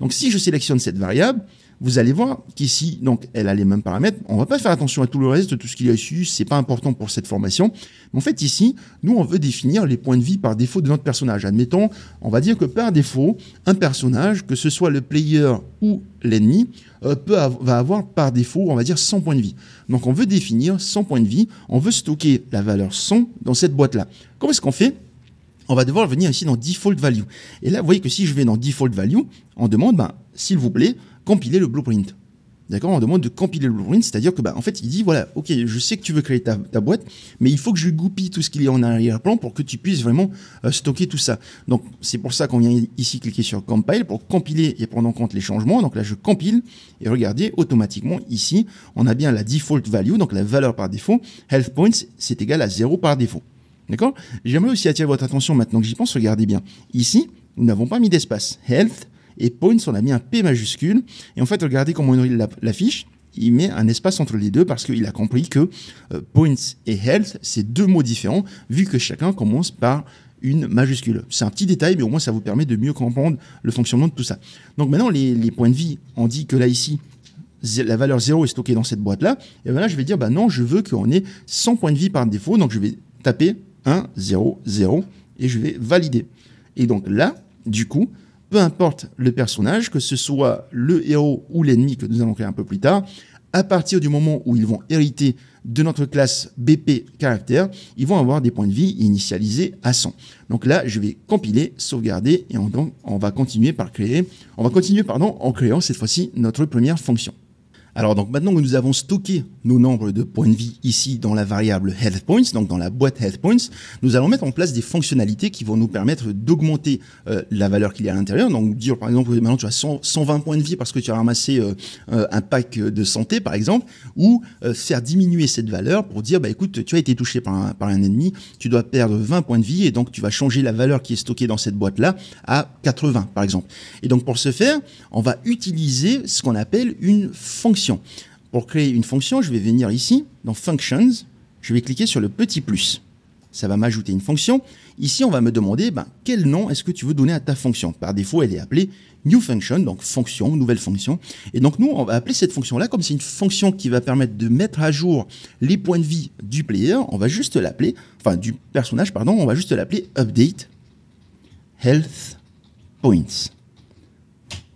Donc si je sélectionne cette variable, vous allez voir qu'ici, donc, elle a les mêmes paramètres. On va pas faire attention à tout le reste, tout ce qu'il y a ici, c'est pas important pour cette formation. en fait, ici, nous, on veut définir les points de vie par défaut de notre personnage. Admettons, on va dire que par défaut, un personnage, que ce soit le player ou l'ennemi, euh, va avoir par défaut, on va dire, 100 points de vie. Donc, on veut définir 100 points de vie. On veut stocker la valeur 100 dans cette boîte-là. Comment est-ce qu'on fait? on va devoir venir ici dans default value. Et là, vous voyez que si je vais dans default value, on demande, ben, s'il vous plaît, compiler le blueprint. D'accord On demande de compiler le blueprint, c'est-à-dire que, bah, en fait, il dit voilà, ok, je sais que tu veux créer ta, boîte, mais il faut que je goupille tout ce qu'il y a en arrière-plan pour que tu puisses vraiment euh, stocker tout ça. Donc, c'est pour ça qu'on vient ici cliquer sur compile pour compiler et prendre en compte les changements. Donc là, je compile et regardez, automatiquement, ici, on a bien la default value, donc la valeur par défaut. Health points, c'est égal à 0 par défaut. D'accord J'aimerais aussi attirer votre attention maintenant que j'y pense, regardez bien. Ici, nous n'avons pas mis d'espace. Health, et Points, on a mis un P majuscule. Et en fait, regardez comment il l'affiche. Il met un espace entre les deux parce qu'il a compris que euh, Points et Health, c'est deux mots différents, vu que chacun commence par une majuscule. C'est un petit détail, mais au moins ça vous permet de mieux comprendre le fonctionnement de tout ça. Donc maintenant, les, points de vie, on dit que là ici, la valeur 0 est stockée dans cette boîte-là. Et bien là, je vais dire, bah non, je veux qu'on ait 100 points de vie par défaut. Donc je vais taper 1, 0, 0 et je vais valider. Et donc là, du coup, peu importe le personnage, que ce soit le héros ou l'ennemi que nous allons créer un peu plus tard, à partir du moment où ils vont hériter de notre classe BP caractère, ils vont avoir des points de vie initialisés à 100. Donc là, je vais compiler, sauvegarder et on, on va continuer par créer, on va continuer pardon en créant cette fois-ci notre première fonction. Alors donc maintenant que nous avons stocké nos nombres de points de vie ici dans la variable health points, donc dans la boîte health points, nous allons mettre en place des fonctionnalités qui vont nous permettre d'augmenter euh, la valeur qu'il y a à l'intérieur. Donc dire par exemple maintenant tu as 120 points de vie parce que tu as ramassé euh, euh, un pack de santé par exemple, ou faire diminuer cette valeur pour dire bah écoute tu as été touché par un, par un ennemi, tu dois perdre 20 points de vie et donc tu vas changer la valeur qui est stockée dans cette boîte là à 80 par exemple. Et donc pour ce faire, on va utiliser ce qu'on appelle une fonction pour créer une fonction, je vais venir ici, dans Functions, je vais cliquer sur le petit plus. Ça va m'ajouter une fonction. Ici, on va me demander ben, quel nom est-ce que tu veux donner à ta fonction. Par défaut, elle est appelée new function, donc fonction, nouvelle fonction. Et donc nous, on va appeler cette fonction-là comme c'est une fonction qui va permettre de mettre à jour les points de vie du player. On va juste l'appeler, enfin du personnage, pardon, on va juste l'appeler update health points.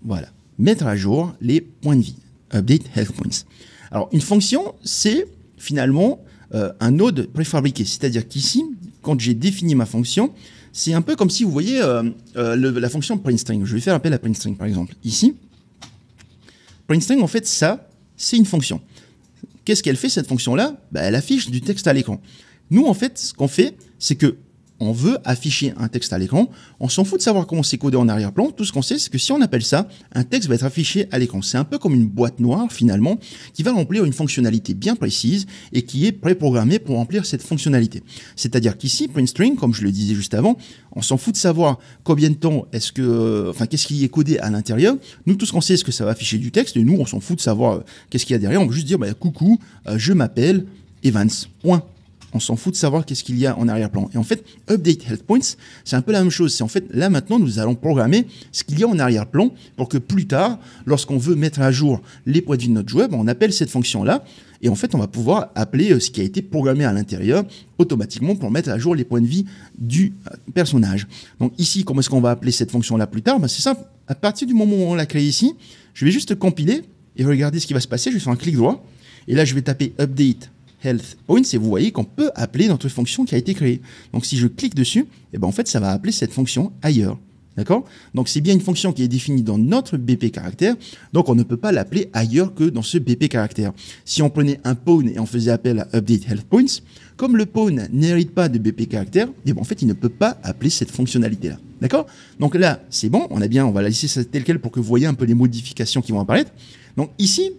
Voilà, mettre à jour les points de vie update health points. Alors une fonction, c'est finalement euh, un node préfabriqué. C'est-à-dire qu'ici, quand j'ai défini ma fonction, c'est un peu comme si vous voyez euh, euh, la fonction string. Je vais faire appel à string par exemple. Ici, string, en fait, ça, c'est une fonction. Qu'est-ce qu'elle fait cette fonction-là ben, Elle affiche du texte à l'écran. Nous, en fait, ce qu'on fait, c'est que on veut afficher un texte à l'écran, on s'en fout de savoir comment c'est codé en arrière-plan, tout ce qu'on sait c'est que si on appelle ça, un texte va être affiché à l'écran. C'est un peu comme une boîte noire finalement qui va remplir une fonctionnalité bien précise et qui est préprogrammée pour remplir cette fonctionnalité. C'est-à-dire qu'ici, String » comme je le disais juste avant, on s'en fout de savoir combien de temps est-ce que, euh, enfin qu'est-ce qui est codé à l'intérieur. Nous tout ce qu'on sait c'est que ça va afficher du texte et nous on s'en fout de savoir euh, qu'est-ce qu'il y a derrière. On veut juste dire bah, coucou, euh, je m'appelle Evans on s'en fout de savoir qu'est-ce qu'il y a en arrière-plan. Et en fait, Update Health Points, c'est un peu la même chose. C'est en fait, là maintenant, nous allons programmer ce qu'il y a en arrière-plan pour que plus tard, lorsqu'on veut mettre à jour les points de vie de notre joueur, on appelle cette fonction-là. Et en fait, on va pouvoir appeler euh, ce qui a été programmé à l'intérieur automatiquement pour mettre à jour les points de vie du euh, personnage. Donc ici, comment est-ce qu'on va appeler cette fonction-là plus tard ben, C'est simple. À partir du moment où on l'a créé ici, je vais juste compiler et regarder ce qui va se passer. Je vais faire un clic droit. Et là, je vais taper update health points et vous voyez qu'on peut appeler notre fonction qui a été créée. Donc si je clique dessus, et eh ben en fait ça va appeler cette fonction ailleurs. D'accord Donc c'est bien une fonction qui est définie dans notre BP caractère, donc on ne peut pas l'appeler ailleurs que dans ce BP caractère. Si on prenait un pawn et on faisait appel à update health points, comme le pawn n'hérite pas de BP caractère, et eh ben en fait il ne peut pas appeler cette fonctionnalité-là. D'accord Donc là, c'est bon, on a bien, on va la laisser telle quelle pour que vous voyez un peu les modifications qui vont apparaître. Donc ici,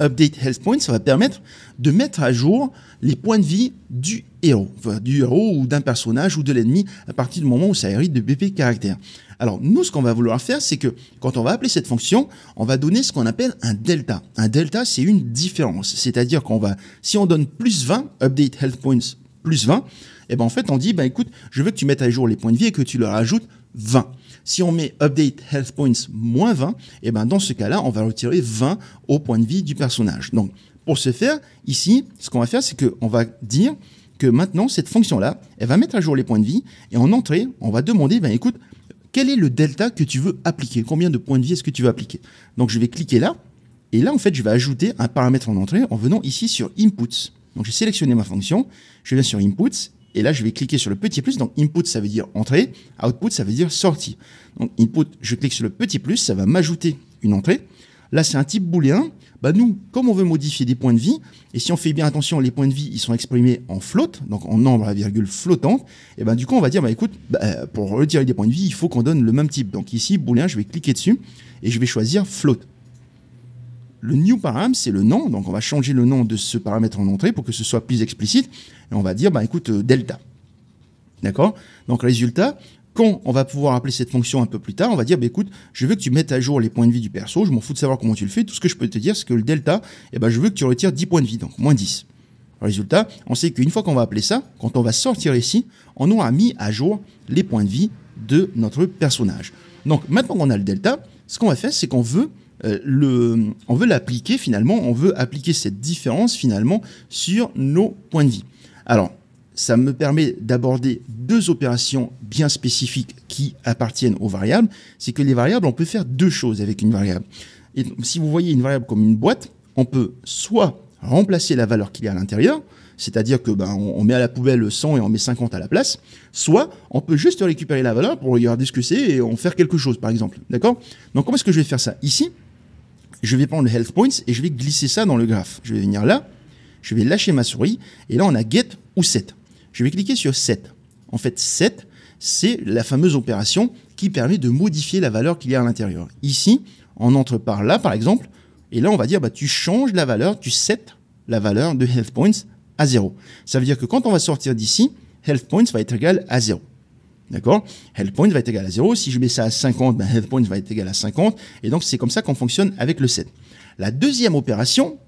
Update Health Points, ça va permettre de mettre à jour les points de vie du héros, du héros ou d'un personnage ou de l'ennemi à partir du moment où ça hérite de BP caractère. Alors nous, ce qu'on va vouloir faire, c'est que quand on va appeler cette fonction, on va donner ce qu'on appelle un delta. Un delta, c'est une différence, c'est-à-dire qu'on va, si on donne plus 20, Update Health Points plus 20, et eh ben en fait on dit, ben écoute, je veux que tu mettes à jour les points de vie et que tu leur ajoutes 20. Si on met update health points moins 20, et eh ben dans ce cas-là, on va retirer 20 au point de vie du personnage. Donc pour ce faire, ici, ce qu'on va faire, c'est qu'on va dire que maintenant, cette fonction-là, elle va mettre à jour les points de vie, et en entrée, on va demander, ben écoute, quel est le delta que tu veux appliquer Combien de points de vie est-ce que tu veux appliquer Donc je vais cliquer là, et là, en fait, je vais ajouter un paramètre en entrée en venant ici sur Inputs. Donc j'ai sélectionné ma fonction, je viens sur Inputs, et là, je vais cliquer sur le petit plus. Donc, input, ça veut dire entrée. Output, ça veut dire sortie. Donc, input, je clique sur le petit plus. Ça va m'ajouter une entrée. Là, c'est un type booléen. Bah, nous, comme on veut modifier des points de vie, et si on fait bien attention, les points de vie, ils sont exprimés en float, donc en nombre à virgule flottante. Et ben, du coup, on va dire, bah, écoute, bah, pour retirer des points de vie, il faut qu'on donne le même type. Donc ici, booléen, je vais cliquer dessus et je vais choisir float. Le new param, c'est le nom, donc on va changer le nom de ce paramètre en entrée pour que ce soit plus explicite, et on va dire, bah, écoute, euh, delta. D'accord Donc résultat, quand on va pouvoir appeler cette fonction un peu plus tard, on va dire, bah, écoute, je veux que tu mettes à jour les points de vie du perso, je m'en fous de savoir comment tu le fais, tout ce que je peux te dire, c'est que le delta, et eh ben, je veux que tu retires 10 points de vie, donc moins 10. Résultat, on sait qu'une fois qu'on va appeler ça, quand on va sortir ici, on aura mis à jour les points de vie de notre personnage. Donc maintenant qu'on a le delta, ce qu'on va faire, c'est qu'on veut euh, on veut l'appliquer finalement, on veut appliquer cette différence finalement sur nos points de vie. Alors, ça me permet d'aborder deux opérations bien spécifiques qui appartiennent aux variables. C'est que les variables, on peut faire deux choses avec une variable. Et si vous voyez une variable comme une boîte, on peut soit remplacer la valeur qu'il y a à l'intérieur, c'est-à-dire que ben, on, met à la poubelle 100 et on met 50 à la place, soit on peut juste récupérer la valeur pour regarder ce que c'est et en faire quelque chose, par exemple. D'accord Donc comment est-ce que je vais faire ça Ici, je vais prendre le health points et je vais glisser ça dans le graphe. Je vais venir là, je vais lâcher ma souris, et là on a get ou set. Je vais cliquer sur set. En fait, set, c'est la fameuse opération qui permet de modifier la valeur qu'il y a à l'intérieur. Ici, on entre par là, par exemple, et là on va dire, bah, tu changes la valeur, tu set la valeur de health points à 0. Ça veut dire que quand on va sortir d'ici, health points va être égal à 0. D'accord health point va être égal à 0. Si je mets ça à 50, ben health point va être égal à 50. Et donc, c'est comme ça qu'on fonctionne avec le set. La deuxième opération,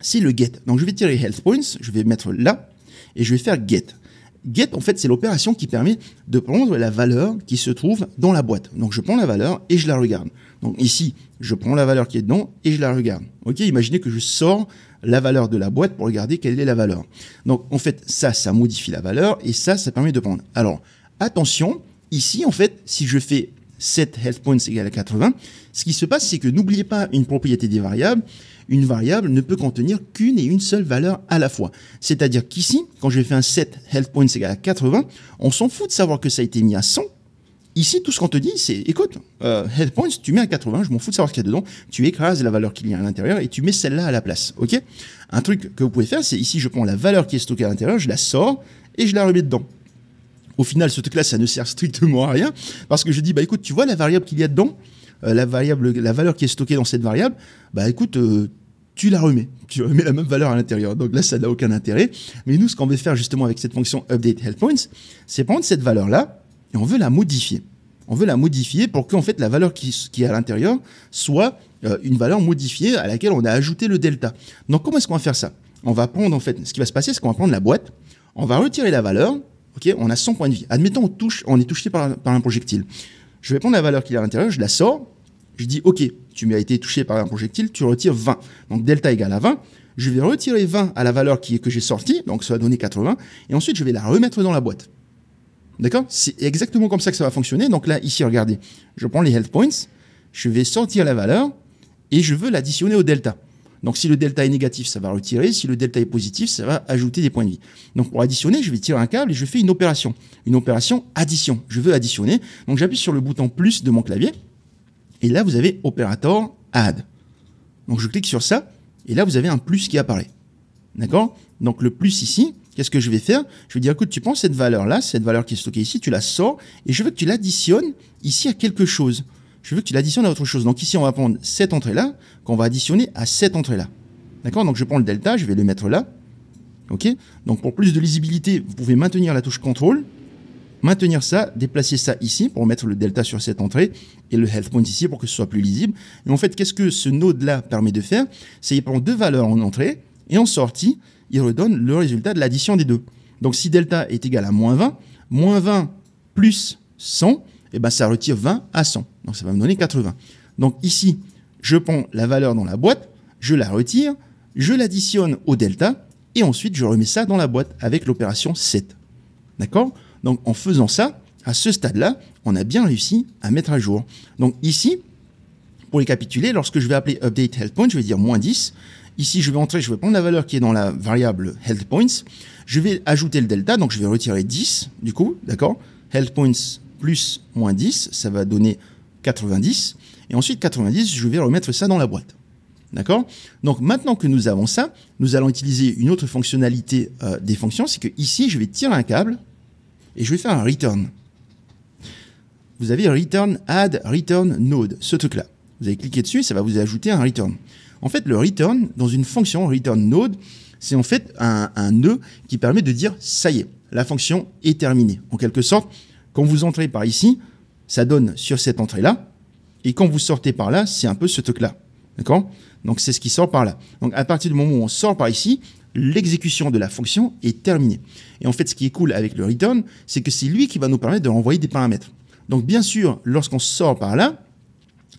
c'est le get. Donc, je vais tirer health points, je vais mettre là, et je vais faire get. Get, en fait, c'est l'opération qui permet de prendre la valeur qui se trouve dans la boîte. Donc, je prends la valeur et je la regarde. Donc, ici, je prends la valeur qui est dedans et je la regarde. Ok, imaginez que je sors la valeur de la boîte pour regarder quelle est la valeur. Donc, en fait, ça, ça modifie la valeur et ça, ça permet de prendre. Alors, attention, ici, en fait, si je fais set health points égale à 80, ce qui se passe, c'est que n'oubliez pas une propriété des variables, une variable ne peut contenir qu'une et une seule valeur à la fois. C'est-à-dire qu'ici, quand je fais un set health points égale à 80, on s'en fout de savoir que ça a été mis à 100. Ici, tout ce qu'on te dit, c'est écoute, euh, health points, tu mets à 80, je m'en fous de savoir ce qu'il y a dedans, tu écrases la valeur qu'il y a à l'intérieur et tu mets celle-là à la place. Ok Un truc que vous pouvez faire, c'est ici, je prends la valeur qui est stockée à l'intérieur, je la sors et je la remets dedans. Au final, ce truc-là, ça ne sert strictement à rien parce que je dis, bah écoute, tu vois la variable qu'il y a dedans, euh, la variable, la valeur qui est stockée dans cette variable, bah écoute. Euh, tu la remets, tu remets la même valeur à l'intérieur. Donc là, ça n'a aucun intérêt. Mais nous, ce qu'on veut faire justement avec cette fonction update Health points, c'est prendre cette valeur-là et on veut la modifier. On veut la modifier pour qu'en fait la valeur qui, est à l'intérieur soit euh, une valeur modifiée à laquelle on a ajouté le delta. Donc comment est-ce qu'on va faire ça On va prendre en fait, ce qui va se passer, c'est qu'on va prendre la boîte, on va retirer la valeur, on a 100 points de vie. Admettons, on, touche, on est touché par, un projectile. Je vais prendre la valeur qui est à l'intérieur, je la sors, je dis ok, tu m'as été touché par un projectile, tu retires 20. Donc delta égale à 20. Je vais retirer 20 à la valeur qui, que j'ai sortie, donc ça va donner 80, et ensuite je vais la remettre dans la boîte. D'accord C'est exactement comme ça que ça va fonctionner. Donc là, ici, regardez, je prends les health points, je vais sortir la valeur, et je veux l'additionner au delta. Donc si le delta est négatif, ça va retirer. Si le delta est positif, ça va ajouter des points de vie. Donc pour additionner, je vais tirer un câble et je fais une opération. Une opération addition. Je veux additionner. Donc j'appuie sur le bouton plus de mon clavier. Et là, vous avez opérateur add. Donc je clique sur ça. Et là, vous avez un plus qui apparaît. D'accord Donc le plus ici, qu'est-ce que je vais faire Je vais dire, écoute, tu prends cette valeur-là, cette valeur qui est stockée ici, tu la sors et je veux que tu l'additionnes ici à quelque chose je veux que tu l'additionnes à autre chose. Donc ici, on va prendre cette entrée-là, qu'on va additionner à cette entrée-là. D'accord Donc je prends le delta, je vais le mettre là. OK Donc pour plus de lisibilité, vous pouvez maintenir la touche contrôle, maintenir ça, déplacer ça ici pour mettre le delta sur cette entrée et le health point ici pour que ce soit plus lisible. Et en fait, qu'est-ce que ce node-là permet de faire C'est qu'il prend deux valeurs en entrée et en sortie, il redonne le résultat de l'addition des deux. Donc si delta est égal à moins 20, moins 20 plus 100, et eh ben, ça retire 20 à 100. Donc ça va me donner 80. Donc ici, je prends la valeur dans la boîte, je la retire, je l'additionne au delta, et ensuite je remets ça dans la boîte avec l'opération 7. D'accord Donc en faisant ça, à ce stade-là, on a bien réussi à mettre à jour. Donc ici, pour récapituler, lorsque je vais appeler update health Points, je vais dire moins 10. Ici, je vais entrer, je vais prendre la valeur qui est dans la variable health points. Je vais ajouter le delta, donc je vais retirer 10, du coup, d'accord Health points plus moins 10, ça va donner 90. Et ensuite, 90, je vais remettre ça dans la boîte. D'accord Donc maintenant que nous avons ça, nous allons utiliser une autre fonctionnalité euh, des fonctions, c'est que ici, je vais tirer un câble et je vais faire un return. Vous avez return add return node, ce truc-là. Vous allez cliquer dessus, ça va vous ajouter un return. En fait, le return dans une fonction return node, c'est en fait un, un nœud qui permet de dire ça y est, la fonction est terminée. En quelque sorte, quand vous entrez par ici, ça donne sur cette entrée-là. Et quand vous sortez par là, c'est un peu ce truc-là. D'accord Donc c'est ce qui sort par là. Donc à partir du moment où on sort par ici, l'exécution de la fonction est terminée. Et en fait, ce qui est cool avec le return, c'est que c'est lui qui va nous permettre de renvoyer des paramètres. Donc bien sûr, lorsqu'on sort par là,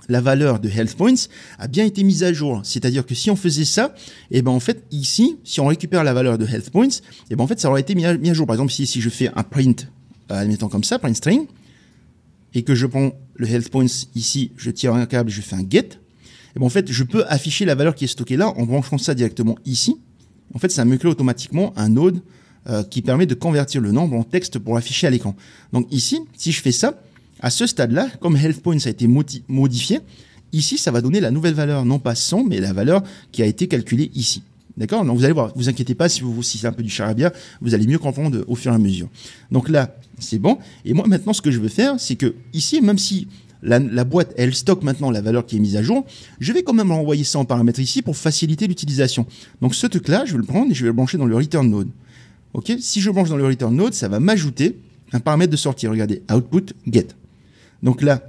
la valeur de health points a bien été mise à jour. C'est-à-dire que si on faisait ça, et eh ben en fait ici, si on récupère la valeur de health points, et eh ben en fait ça aurait été mis à, jour. Par exemple, si, si je fais un print euh, admettons comme ça, Print string, et que je prends le health points ici, je tire un câble, je fais un get, et eh bon en fait, je peux afficher la valeur qui est stockée là en branchant ça directement ici. En fait, ça me crée automatiquement un node euh, qui permet de convertir le nombre en texte pour l'afficher à l'écran. Donc ici, si je fais ça, à ce stade-là, comme health points a été modifié, ici, ça va donner la nouvelle valeur, non pas 100, mais la valeur qui a été calculée ici. D'accord Donc vous allez voir, vous inquiétez pas si vous, vous c'est un peu du charabia, vous allez mieux comprendre au fur et à mesure. Donc là, c'est bon. Et moi maintenant, ce que je veux faire, c'est que ici, même si la, la, boîte, elle stocke maintenant la valeur qui est mise à jour, je vais quand même renvoyer ça en paramètre ici pour faciliter l'utilisation. Donc ce truc-là, je vais le prendre et je vais le brancher dans le return node. Ok Si je branche dans le return node, ça va m'ajouter un paramètre de sortie. Regardez, output get. Donc là,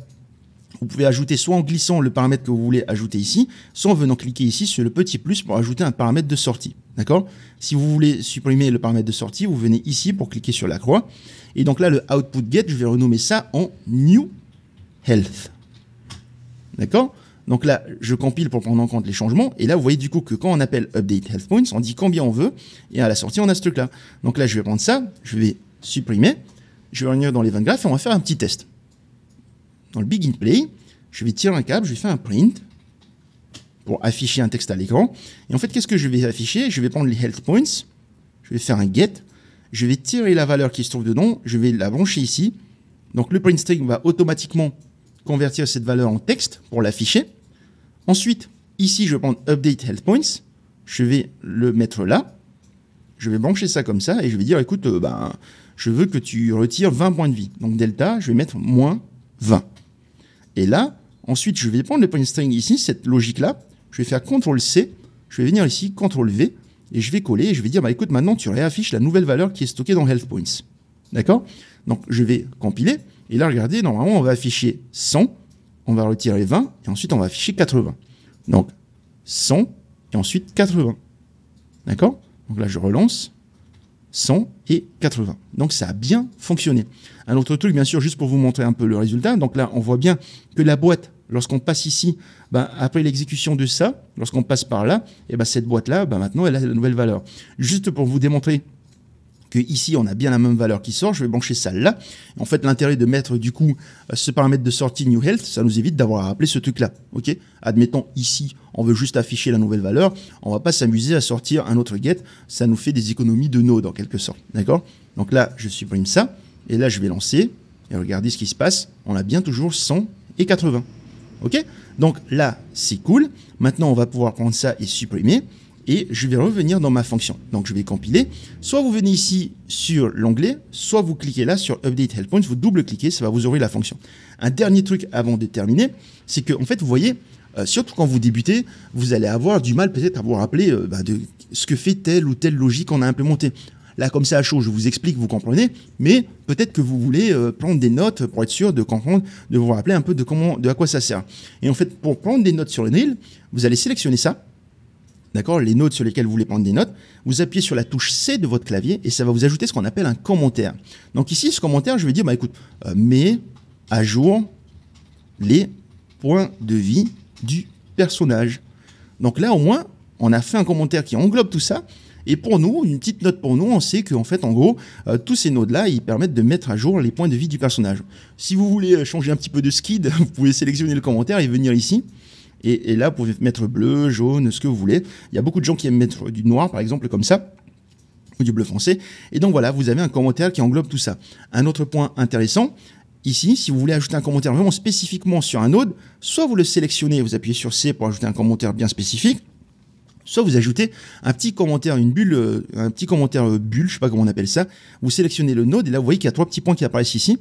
vous pouvez ajouter soit en glissant le paramètre que vous voulez ajouter ici, soit en venant cliquer ici sur le petit plus pour ajouter un paramètre de sortie. D'accord Si vous voulez supprimer le paramètre de sortie, vous venez ici pour cliquer sur la croix. Et donc là, le output get, je vais renommer ça en new health. D'accord donc là, je compile pour prendre en compte les changements. Et là, vous voyez du coup que quand on appelle update health points, on dit combien on veut. Et à la sortie, on a ce truc-là. Donc là, je vais prendre ça, je vais supprimer. Je vais revenir dans les 20 graphes et on va faire un petit test dans le Begin Play, je vais tirer un câble, je vais faire un print pour afficher un texte à l'écran. Et en fait, qu'est-ce que je vais afficher Je vais prendre les health points, je vais faire un get, je vais tirer la valeur qui se trouve dedans, je vais la brancher ici. Donc le print string va automatiquement convertir cette valeur en texte pour l'afficher. Ensuite, ici, je vais prendre update health points, je vais le mettre là, je vais brancher ça comme ça et je vais dire, écoute, euh, ben, je veux que tu retires 20 points de vie. Donc delta, je vais mettre moins 20. Et là, ensuite, je vais prendre le point string ici, cette logique-là. Je vais faire CTRL-C. Je vais venir ici, CTRL-V. Et je vais coller et je vais dire, bah, écoute, maintenant, tu réaffiches la nouvelle valeur qui est stockée dans health points. D'accord Donc, je vais compiler. Et là, regardez, normalement, on va afficher 100. On va retirer 20. Et ensuite, on va afficher 80. Donc, 100 et ensuite 80. D'accord Donc là, je relance. 100 et 80. Donc ça a bien fonctionné. Un autre truc, bien sûr, juste pour vous montrer un peu le résultat. Donc là, on voit bien que la boîte, lorsqu'on passe ici, ben, après l'exécution de ça, lorsqu'on passe par là, et eh ben, cette boîte-là, ben, maintenant, elle a la nouvelle valeur. Juste pour vous démontrer que ici on a bien la même valeur qui sort, je vais brancher ça là. En fait, l'intérêt de mettre du coup euh, ce paramètre de sortie new health, ça nous évite d'avoir à rappeler ce truc là. Ok Admettons ici, on veut juste afficher la nouvelle valeur, on va pas s'amuser à sortir un autre get, ça nous fait des économies de Node en quelque sorte. D'accord Donc là, je supprime ça et là je vais lancer et regardez ce qui se passe. On a bien toujours 100 et 80. Ok Donc là, c'est cool. Maintenant, on va pouvoir prendre ça et supprimer et je vais revenir dans ma fonction. Donc je vais compiler. Soit vous venez ici sur l'onglet, soit vous cliquez là sur Update Help Points, vous double-cliquez, ça va vous ouvrir la fonction. Un dernier truc avant de terminer, c'est que en fait vous voyez, euh, surtout quand vous débutez, vous allez avoir du mal peut-être à vous rappeler euh, bah, de ce que fait telle ou telle logique qu'on a implémentée. Là, comme ça à chaud, je vous explique, vous comprenez, mais peut-être que vous voulez euh, prendre des notes pour être sûr de comprendre, de vous rappeler un peu de comment, de à quoi ça sert. Et en fait, pour prendre des notes sur le Nil, vous allez sélectionner ça, d'accord, les notes sur lesquelles vous voulez prendre des notes, vous appuyez sur la touche C de votre clavier et ça va vous ajouter ce qu'on appelle un commentaire. Donc ici, ce commentaire, je vais dire, bah écoute, met euh, mets à jour les points de vie du personnage. Donc là, au moins, on a fait un commentaire qui englobe tout ça. Et pour nous, une petite note pour nous, on sait qu'en fait, en gros, euh, tous ces notes là ils permettent de mettre à jour les points de vie du personnage. Si vous voulez euh, changer un petit peu de skid, vous pouvez sélectionner le commentaire et venir ici. Et, là, vous pouvez mettre bleu, jaune, ce que vous voulez. Il y a beaucoup de gens qui aiment mettre du noir, par exemple, comme ça ou du bleu foncé. Et donc voilà, vous avez un commentaire qui englobe tout ça. Un autre point intéressant, Ici, si vous voulez ajouter un commentaire vraiment spécifiquement sur un node, soit vous le sélectionnez, vous appuyez sur C pour ajouter un commentaire bien spécifique, soit vous ajoutez un petit commentaire, une bulle, euh, un petit commentaire euh, bulle, je sais pas comment on appelle ça. Vous sélectionnez le node et là vous voyez qu'il y a trois petits points qui apparaissent ici.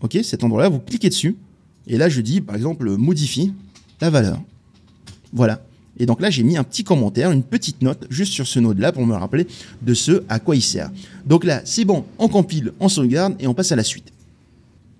Ok, cet endroit-là, vous cliquez dessus et là je dis par exemple modifie la valeur. Voilà. Et donc là, j'ai mis un petit commentaire, une petite note juste sur ce node-là pour me rappeler de ce à quoi il sert. Donc là, c'est bon, on compile, on sauvegarde et on passe à la suite.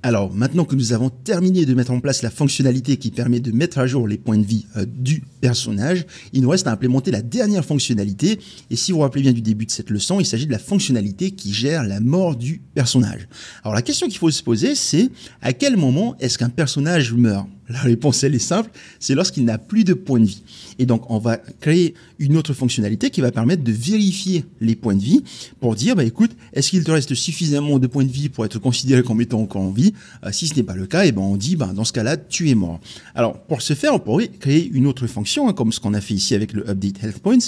Alors, maintenant que nous avons terminé de mettre en place la fonctionnalité qui permet de mettre à jour les points de vie euh, du personnage, il nous reste à implémenter la dernière fonctionnalité. Et si vous vous rappelez bien du début de cette leçon, il s'agit de la fonctionnalité qui gère la mort du personnage. Alors, la question qu'il faut se poser, c'est à quel moment est-ce qu'un personnage meurt la réponse, elle est simple, c'est lorsqu'il n'a plus de points de vie. Et donc, on va créer une autre fonctionnalité qui va permettre de vérifier les points de vie pour dire, bah, écoute, est-ce qu'il te reste suffisamment de points de vie pour être considéré comme étant encore en vie euh, Si ce n'est pas le cas, et eh ben, on dit, ben, dans ce cas-là, tu es mort. Alors, pour ce faire, on pourrait créer une autre fonction, hein, comme ce qu'on a fait ici avec le Update Health Points.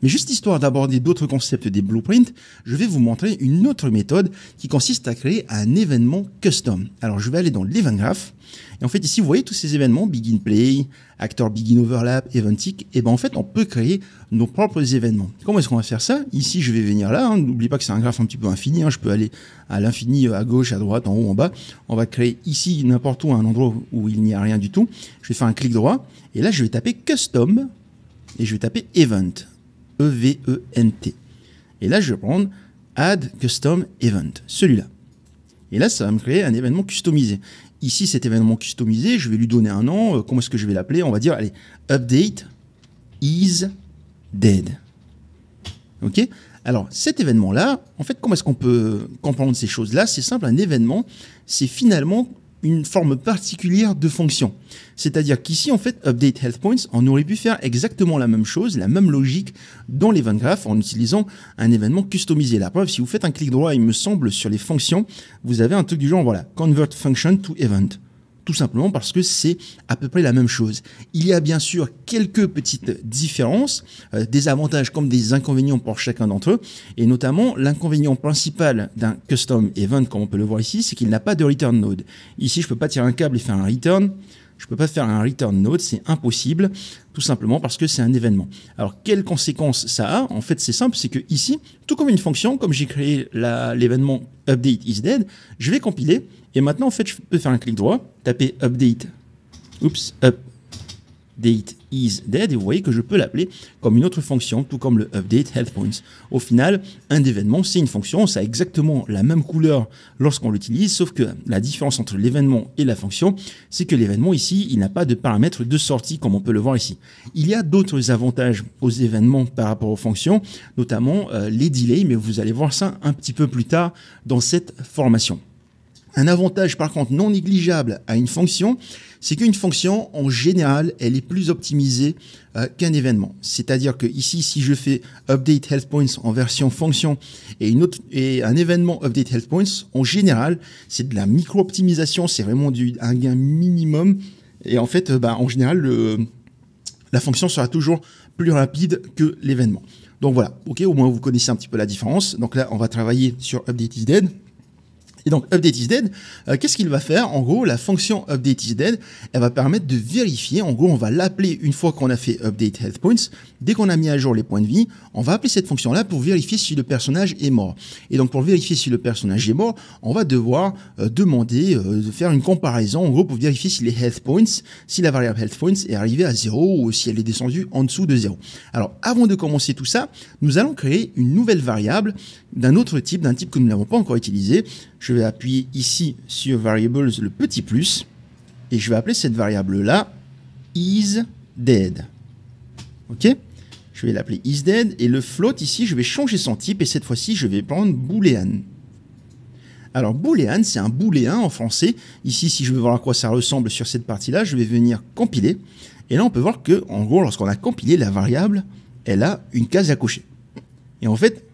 Mais juste histoire d'aborder d'autres concepts des blueprints, je vais vous montrer une autre méthode qui consiste à créer un événement custom. Alors, je vais aller dans l'event graph et en fait, ici, vous voyez tous ces événements, Begin Play, Actor Begin Overlap, Eventic, et ben en fait, on peut créer nos propres événements. Comment est-ce qu'on va faire ça Ici, je vais venir là, hein, n'oublie pas que c'est un graphe un petit peu infini, hein, je peux aller à l'infini, euh, à gauche, à droite, en haut, en bas. On va créer ici, n'importe où, un endroit où il n'y a rien du tout. Je vais faire un clic droit, et là, je vais taper Custom, et je vais taper Event, E-V-E-N-T. Et là, je vais prendre Add Custom Event, celui-là. Et là, ça va me créer un événement customisé ici cet événement customisé, je vais lui donner un nom, euh, comment est-ce que je vais l'appeler On va dire, allez, update is dead. OK Alors, cet événement-là, en fait, comment est-ce qu'on peut comprendre ces choses-là C'est simple, un événement, c'est finalement une forme particulière de fonction. C'est-à-dire qu'ici, en fait, update health points, on aurait pu faire exactement la même chose, la même logique dans l'event graph en utilisant un événement customisé. La preuve, si vous faites un clic droit, il me semble, sur les fonctions, vous avez un truc du genre, voilà, convert function to event tout simplement parce que c'est à peu près la même chose. Il y a bien sûr quelques petites différences, euh, des avantages comme des inconvénients pour chacun d'entre eux, et notamment l'inconvénient principal d'un custom event, comme on peut le voir ici, c'est qu'il n'a pas de return node. Ici, je peux pas tirer un câble et faire un return. Je peux pas faire un return node, c'est impossible, tout simplement parce que c'est un événement. Alors, quelles conséquences ça a En fait, c'est simple, c'est que ici, tout comme une fonction, comme j'ai créé l'événement update is dead, je vais compiler et maintenant, en fait, je peux faire un clic droit, taper update. Oups, update is dead. Et vous voyez que je peux l'appeler comme une autre fonction, tout comme le update health points. Au final, un événement, c'est une fonction. Ça a exactement la même couleur lorsqu'on l'utilise, sauf que la différence entre l'événement et la fonction, c'est que l'événement ici, il n'a pas de paramètre de sortie comme on peut le voir ici. Il y a d'autres avantages aux événements par rapport aux fonctions, notamment euh, les delays, mais vous allez voir ça un petit peu plus tard dans cette formation. Un avantage par contre non négligeable à une fonction, c'est qu'une fonction en général, elle est plus optimisée euh, qu'un événement. C'est-à-dire que ici, si je fais update health points en version fonction et une autre et un événement update health points, en général, c'est de la micro-optimisation, c'est vraiment du, un gain minimum. Et en fait, euh, bah, en général, la fonction sera toujours plus rapide que l'événement. Donc voilà, ok, au moins vous connaissez un petit peu la différence. Donc là, on va travailler sur update is dead. Et donc update is dead. Euh, qu'est-ce qu'il va faire En gros, la fonction update is dead, elle va permettre de vérifier. En gros, on va l'appeler une fois qu'on a fait update health points. Dès qu'on a mis à jour les points de vie, on va appeler cette fonction-là pour vérifier si le personnage est mort. Et donc pour vérifier si le personnage est mort, on va devoir euh, demander euh, de faire une comparaison en gros pour vérifier si les health points, si la variable health points est arrivée à 0 ou si elle est descendue en dessous de 0. Alors avant de commencer tout ça, nous allons créer une nouvelle variable d'un autre type, d'un type que nous n'avons pas encore utilisé. Je vais appuyer ici sur variables le petit plus et je vais appeler cette variable-là is dead. OK Je vais l'appeler is dead et le float ici, je vais changer son type et cette fois-ci, je vais prendre boolean. Alors boolean, c'est un booléen en français. Ici, si je veux voir à quoi ça ressemble sur cette partie-là, je vais venir compiler. Et là, on peut voir que, en gros, lorsqu'on a compilé la variable, elle a une case à cocher. Et en fait,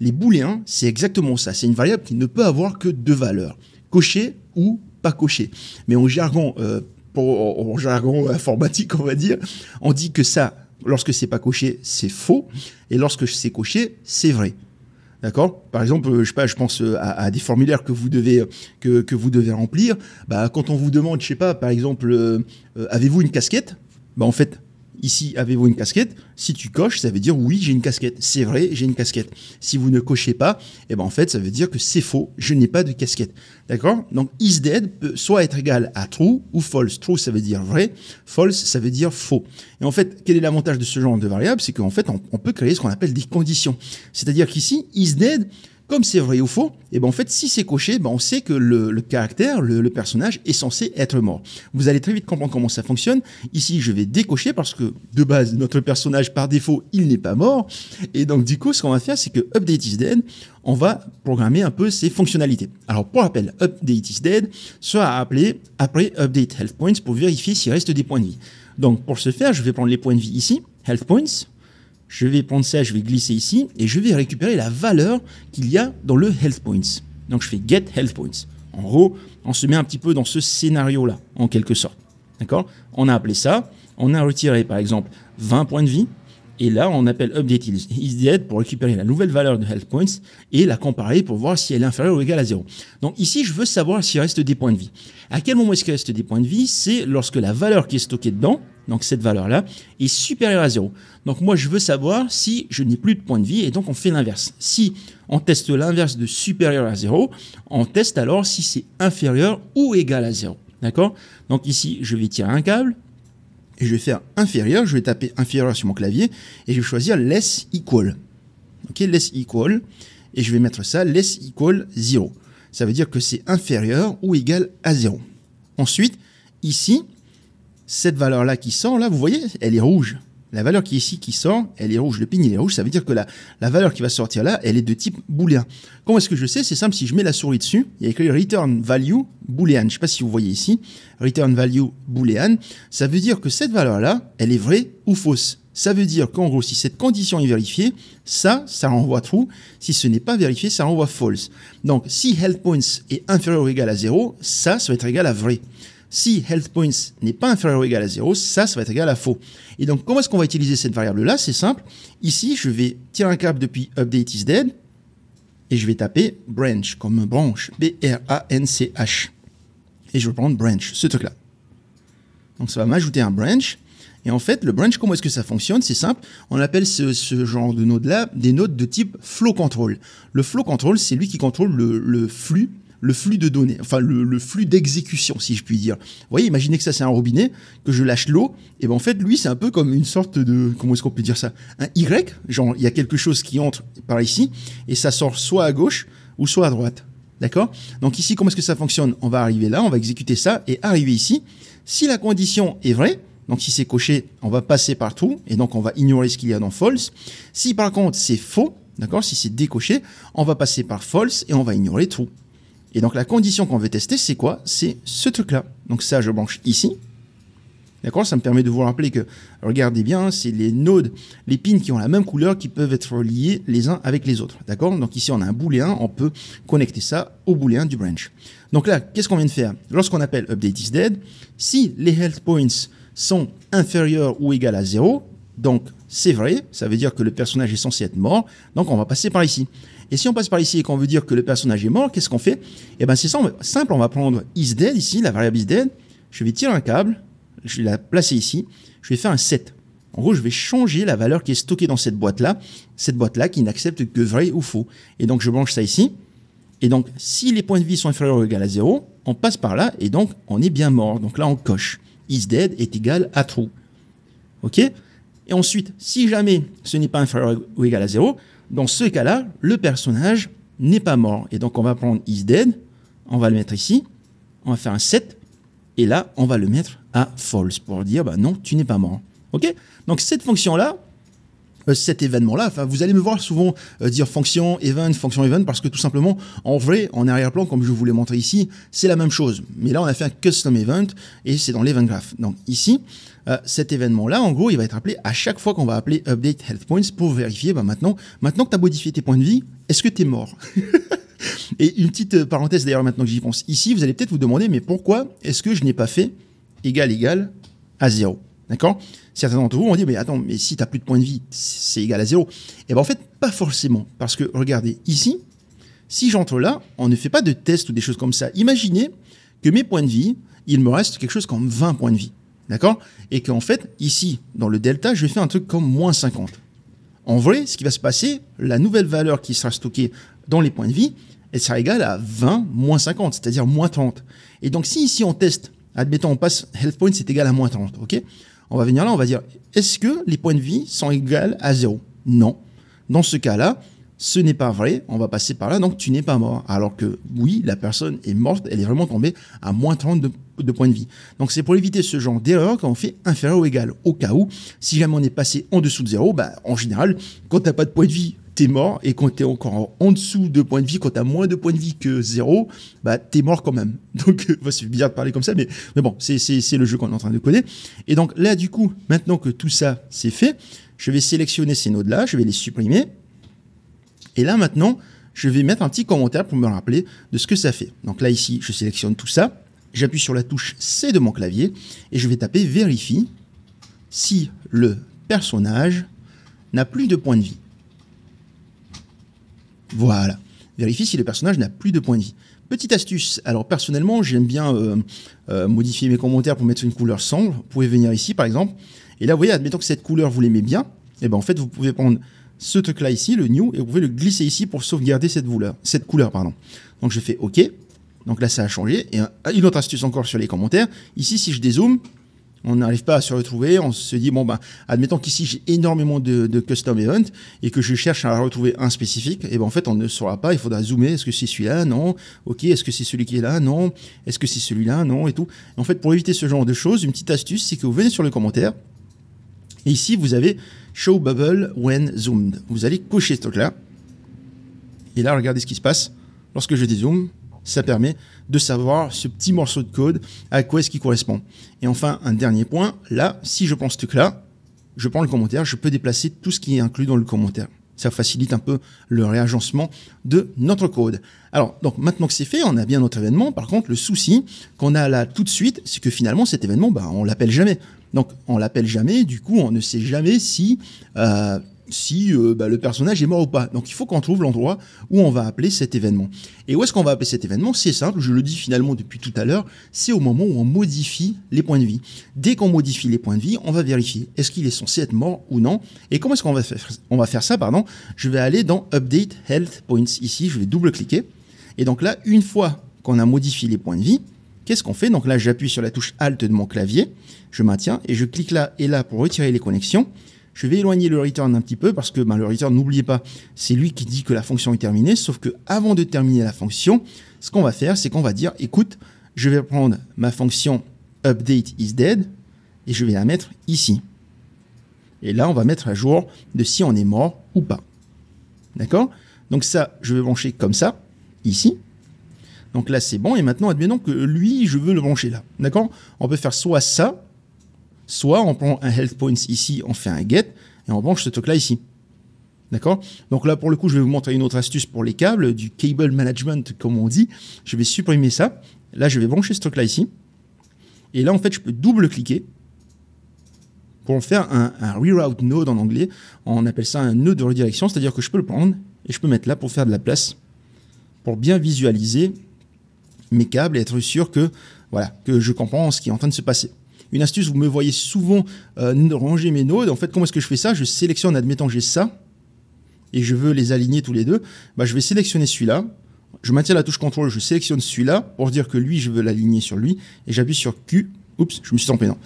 les booléens, c'est exactement ça. C'est une variable qui ne peut avoir que deux valeurs, Coché ou pas coché. Mais en jargon, euh, en jargon informatique, on va dire, on dit que ça, lorsque c'est pas coché, c'est faux, et lorsque c'est coché, c'est vrai. D'accord Par exemple, euh, je pas, je pense euh, à, des formulaires que vous devez que, vous devez remplir. Bah, quand on vous demande, je sais pas, par exemple, avez-vous une casquette Bah en fait, Ici, avez-vous une casquette Si tu coches, ça veut dire oui, j'ai une casquette. C'est vrai, j'ai une casquette. Si vous ne cochez pas, eh ben en fait, ça veut dire que c'est faux, je n'ai pas de casquette. D'accord Donc is dead peut soit être égal à true ou false. True, ça veut dire vrai, false, ça veut dire faux. Et en fait, quel est l'avantage de ce genre de variable C'est qu'en fait, on, peut créer ce qu'on appelle des conditions. C'est-à-dire qu'ici, is dead comme c'est vrai ou faux, et eh ben en fait, si c'est coché, ben on sait que le, caractère, le, personnage est censé être mort. Vous allez très vite comprendre comment ça fonctionne. Ici, je vais décocher parce que de base, notre personnage par défaut, il n'est pas mort. Et donc du coup, ce qu'on va faire, c'est que update is dead, on va programmer un peu ses fonctionnalités. Alors pour rappel, update is dead sera appelé après update health points pour vérifier s'il reste des points de vie. Donc pour ce faire, je vais prendre les points de vie ici, health points, je vais prendre ça, je vais glisser ici et je vais récupérer la valeur qu'il y a dans le health points. Donc je fais get health points. En gros, on se met un petit peu dans ce scénario-là, en quelque sorte. D'accord On a appelé ça, on a retiré par exemple 20 points de vie, et là on appelle update is dead pour récupérer la nouvelle valeur de health points et la comparer pour voir si elle est inférieure ou égale à 0. Donc ici je veux savoir s'il reste des points de vie. À quel moment est-ce qu'il reste des points de vie C'est lorsque la valeur qui est stockée dedans, donc cette valeur-là, est supérieure à 0. Donc moi, je veux savoir si je n'ai plus de point de vie, et donc on fait l'inverse. Si on teste l'inverse de supérieur à 0, on teste alors si c'est inférieur ou égal à 0. D'accord Donc ici, je vais tirer un câble, et je vais faire inférieur, je vais taper inférieur sur mon clavier, et je vais choisir less equal. Ok, less equal, et je vais mettre ça less equal 0. Ça veut dire que c'est inférieur ou égal à 0. Ensuite, ici, cette valeur-là qui sort, là, vous voyez, elle est rouge. La valeur qui est ici, qui sort, elle est rouge. Le pin, est rouge. Ça veut dire que la, la valeur qui va sortir là, elle est de type booléen. Comment est-ce que je sais C'est simple, si je mets la souris dessus, il y a écrit return value boolean » Je ne sais pas si vous voyez ici. Return value boolean » Ça veut dire que cette valeur-là, elle est vraie ou fausse. Ça veut dire qu'en gros, si cette condition est vérifiée, ça, ça renvoie true. Si ce n'est pas vérifié, ça renvoie false. Donc, si health points est inférieur ou égal à 0, ça, ça va être égal à vrai. Si health points n'est pas inférieur ou égal à 0, ça, ça va être égal à faux. Et donc, comment est-ce qu'on va utiliser cette variable-là C'est simple. Ici, je vais tirer un câble depuis update is dead et je vais taper branch comme branche, B-R-A-N-C-H. Et je vais prendre branch, ce truc-là. Donc, ça va m'ajouter un branch. Et en fait, le branch, comment est-ce que ça fonctionne C'est simple. On appelle ce, genre de node-là des nodes de type flow control. Le flow control, c'est lui qui contrôle le flux le flux de données, enfin le, flux d'exécution, si je puis dire. Vous voyez, imaginez que ça c'est un robinet, que je lâche l'eau, et ben en fait lui c'est un peu comme une sorte de, comment est-ce qu'on peut dire ça, un Y, genre il y a quelque chose qui entre par ici et ça sort soit à gauche ou soit à droite. D'accord Donc ici, comment est-ce que ça fonctionne On va arriver là, on va exécuter ça et arriver ici. Si la condition est vraie, donc si c'est coché, on va passer par true et donc on va ignorer ce qu'il y a dans false. Si par contre c'est faux, d'accord Si c'est décoché, on va passer par false et on va ignorer true. Et donc la condition qu'on veut tester, c'est quoi C'est ce truc-là. Donc ça, je branche ici. D'accord Ça me permet de vous rappeler que, regardez bien, c'est les nodes, les pins qui ont la même couleur qui peuvent être liés les uns avec les autres. D'accord Donc ici, on a un booléen, on peut connecter ça au booléen du branch. Donc là, qu'est-ce qu'on vient de faire Lorsqu'on appelle update is dead, si les health points sont inférieurs ou égaux à 0, donc c'est vrai, ça veut dire que le personnage est censé être mort, donc on va passer par ici. Et si on passe par ici et qu'on veut dire que le personnage est mort, qu'est-ce qu'on fait Eh bien c'est simple, on va prendre isDead » ici, la variable isDead » je vais tirer un câble, je vais la placer ici, je vais faire un set. En gros, je vais changer la valeur qui est stockée dans cette boîte-là, cette boîte-là qui n'accepte que vrai ou faux. Et donc je branche ça ici, et donc si les points de vie sont inférieurs ou égaux à 0, on passe par là, et donc on est bien mort. Donc là on coche isDead » est égal à true. Ok et ensuite, si jamais ce n'est pas inférieur ou égal à 0, dans ce cas-là, le personnage n'est pas mort. Et donc on va prendre is dead, on va le mettre ici, on va faire un set, et là on va le mettre à false pour dire bah non, tu n'es pas mort. Ok Donc cette fonction-là, euh, cet événement-là. Enfin, vous allez me voir souvent euh, dire fonction event, fonction event, parce que tout simplement, en vrai, en arrière-plan, comme je vous l'ai montré ici, c'est la même chose. Mais là, on a fait un custom event et c'est dans l'event graph. Donc ici, euh, cet événement-là, en gros, il va être appelé à chaque fois qu'on va appeler update health points pour vérifier, bah maintenant, maintenant que tu as modifié tes points de vie, est-ce que tu es mort Et une petite euh, parenthèse d'ailleurs, maintenant que j'y pense, ici, vous allez peut-être vous demander, mais pourquoi est-ce que je n'ai pas fait égal égal à zéro D'accord Certains d'entre vous vont dit, mais attends, mais si tu n'as plus de points de vie, c'est égal à zéro. Et eh bien en fait, pas forcément, parce que regardez, ici, si j'entre là, on ne fait pas de test ou des choses comme ça. Imaginez que mes points de vie, il me reste quelque chose comme 20 points de vie. D'accord Et qu'en fait, ici, dans le delta, je vais faire un truc comme moins 50. En vrai, ce qui va se passer, la nouvelle valeur qui sera stockée dans les points de vie, elle sera égale à 20 moins 50, c'est-à-dire moins 30. Et donc, si ici on teste, admettons, on passe health point, c'est égal à moins 30, ok On va venir là, on va dire, est-ce que les points de vie sont égales à 0 Non. Dans ce cas-là, ce n'est pas vrai, on va passer par là, donc tu n'es pas mort. Alors que oui, la personne est morte, elle est vraiment tombée à moins 30 de de points de vie. Donc c'est pour éviter ce genre d'erreur qu'on fait inférieur ou égal. Au cas où, si jamais on est passé en dessous de zéro, bah, en général, quand t'as pas de points de vie, t'es mort. Et quand t'es encore en dessous de points de vie, quand t'as moins de points de vie que 0, bah, t'es mort quand même. Donc, c'est bizarre de parler comme ça, mais, mais bon, c'est le jeu qu'on est en train de coder. Et donc là, du coup, maintenant que tout ça c'est fait, je vais sélectionner ces nodes-là, je vais les supprimer. Et là, maintenant, je vais mettre un petit commentaire pour me rappeler de ce que ça fait. Donc là, ici, je sélectionne tout ça J'appuie sur la touche C de mon clavier et je vais taper vérifie si le personnage n'a plus de points de vie. Voilà. Vérifie si le personnage n'a plus de points de vie. Petite astuce, alors personnellement j'aime bien euh, euh, modifier mes commentaires pour mettre une couleur sombre. Vous pouvez venir ici par exemple. Et là vous voyez, admettons que cette couleur vous l'aimez bien, et eh ben en fait vous pouvez prendre ce truc là ici, le new, et vous pouvez le glisser ici pour sauvegarder cette, couleur. Cette couleur pardon. Donc je fais OK. Donc là, ça a changé. Et euh, une autre astuce encore sur les commentaires. Ici, si je dézoome, on n'arrive pas à se retrouver. On se dit, bon, ben admettons qu'ici, j'ai énormément de, custom events et que je cherche à retrouver un spécifique. Et eh ben, en fait, on ne saura pas. Il faudra zoomer. Est-ce que c'est celui-là? Non. OK. Est-ce que c'est celui qui est là? Non. Est-ce que c'est celui-là? Non. Et tout. en fait, pour éviter ce genre de choses, une petite astuce, c'est que vous venez sur le commentaire. Et ici, vous avez Show Bubble When Zoomed. Vous allez cocher ce truc-là. Et là, regardez ce qui se passe. Lorsque je dézoome, ça permet de savoir ce petit morceau de code à quoi est-ce qu'il correspond. Et enfin, un dernier point, là, si je prends ce truc-là, je prends le commentaire, je peux déplacer tout ce qui est inclus dans le commentaire. Ça facilite un peu le réagencement de notre code. Alors, donc maintenant que c'est fait, on a bien notre événement. Par contre, le souci qu'on a là tout de suite, c'est que finalement cet événement, bah, on l'appelle jamais. Donc, on l'appelle jamais. Du coup, on ne sait jamais si euh, si euh, bah, le personnage est mort ou pas. Donc il faut qu'on trouve l'endroit où on va appeler cet événement. Et où est-ce qu'on va appeler cet événement C'est simple, je le dis finalement depuis tout à l'heure, c'est au moment où on modifie les points de vie. Dès qu'on modifie les points de vie, on va vérifier est-ce qu'il est censé être mort ou non. Et comment est-ce qu'on va faire On va faire ça, pardon. Je vais aller dans Update Health Points ici, je vais double-cliquer. Et donc là, une fois qu'on a modifié les points de vie, qu'est-ce qu'on fait Donc là, j'appuie sur la touche Alt de mon clavier, je maintiens et je clique là et là pour retirer les connexions. Je vais éloigner le return un petit peu parce que ben, le return, n'oubliez pas, c'est lui qui dit que la fonction est terminée. Sauf que avant de terminer la fonction, ce qu'on va faire, c'est qu'on va dire, écoute, je vais prendre ma fonction update is dead et je vais la mettre ici. Et là, on va mettre à jour de si on est mort ou pas. D'accord Donc ça, je vais brancher comme ça, ici. Donc là, c'est bon. Et maintenant, admettons que lui, je veux le brancher là. D'accord On peut faire soit ça, Soit on prend un health points ici, on fait un get, et on branche ce truc-là ici. D'accord Donc là, pour le coup, je vais vous montrer une autre astuce pour les câbles, du cable management, comme on dit. Je vais supprimer ça. Là, je vais brancher ce truc-là ici. Et là, en fait, je peux double-cliquer pour en faire un, reroute node en anglais. On appelle ça un nœud de redirection, c'est-à-dire que je peux le prendre et je peux mettre là pour faire de la place, pour bien visualiser mes câbles et être sûr que, voilà, que je comprends ce qui est en train de se passer une astuce, vous me voyez souvent euh, ranger mes nodes. En fait, comment est-ce que je fais ça Je sélectionne, admettons j'ai ça, et je veux les aligner tous les deux. Bah, je vais sélectionner celui-là, je maintiens la touche contrôle, je sélectionne celui-là pour dire que lui, je veux l'aligner sur lui, et j'appuie sur Q. Oups, je me suis trompé, non.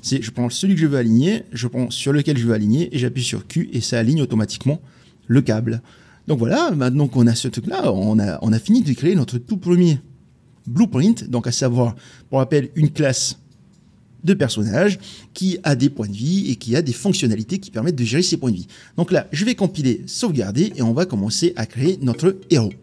C'est, je prends celui que je veux aligner, je prends sur lequel je veux aligner, et j'appuie sur Q, et ça aligne automatiquement le câble. Donc voilà, maintenant qu'on a ce truc-là, on a, on a fini de créer notre tout premier blueprint, donc à savoir, pour rappel, une classe de personnages qui a des points de vie et qui a des fonctionnalités qui permettent de gérer ses points de vie. Donc là, je vais compiler, sauvegarder et on va commencer à créer notre héros.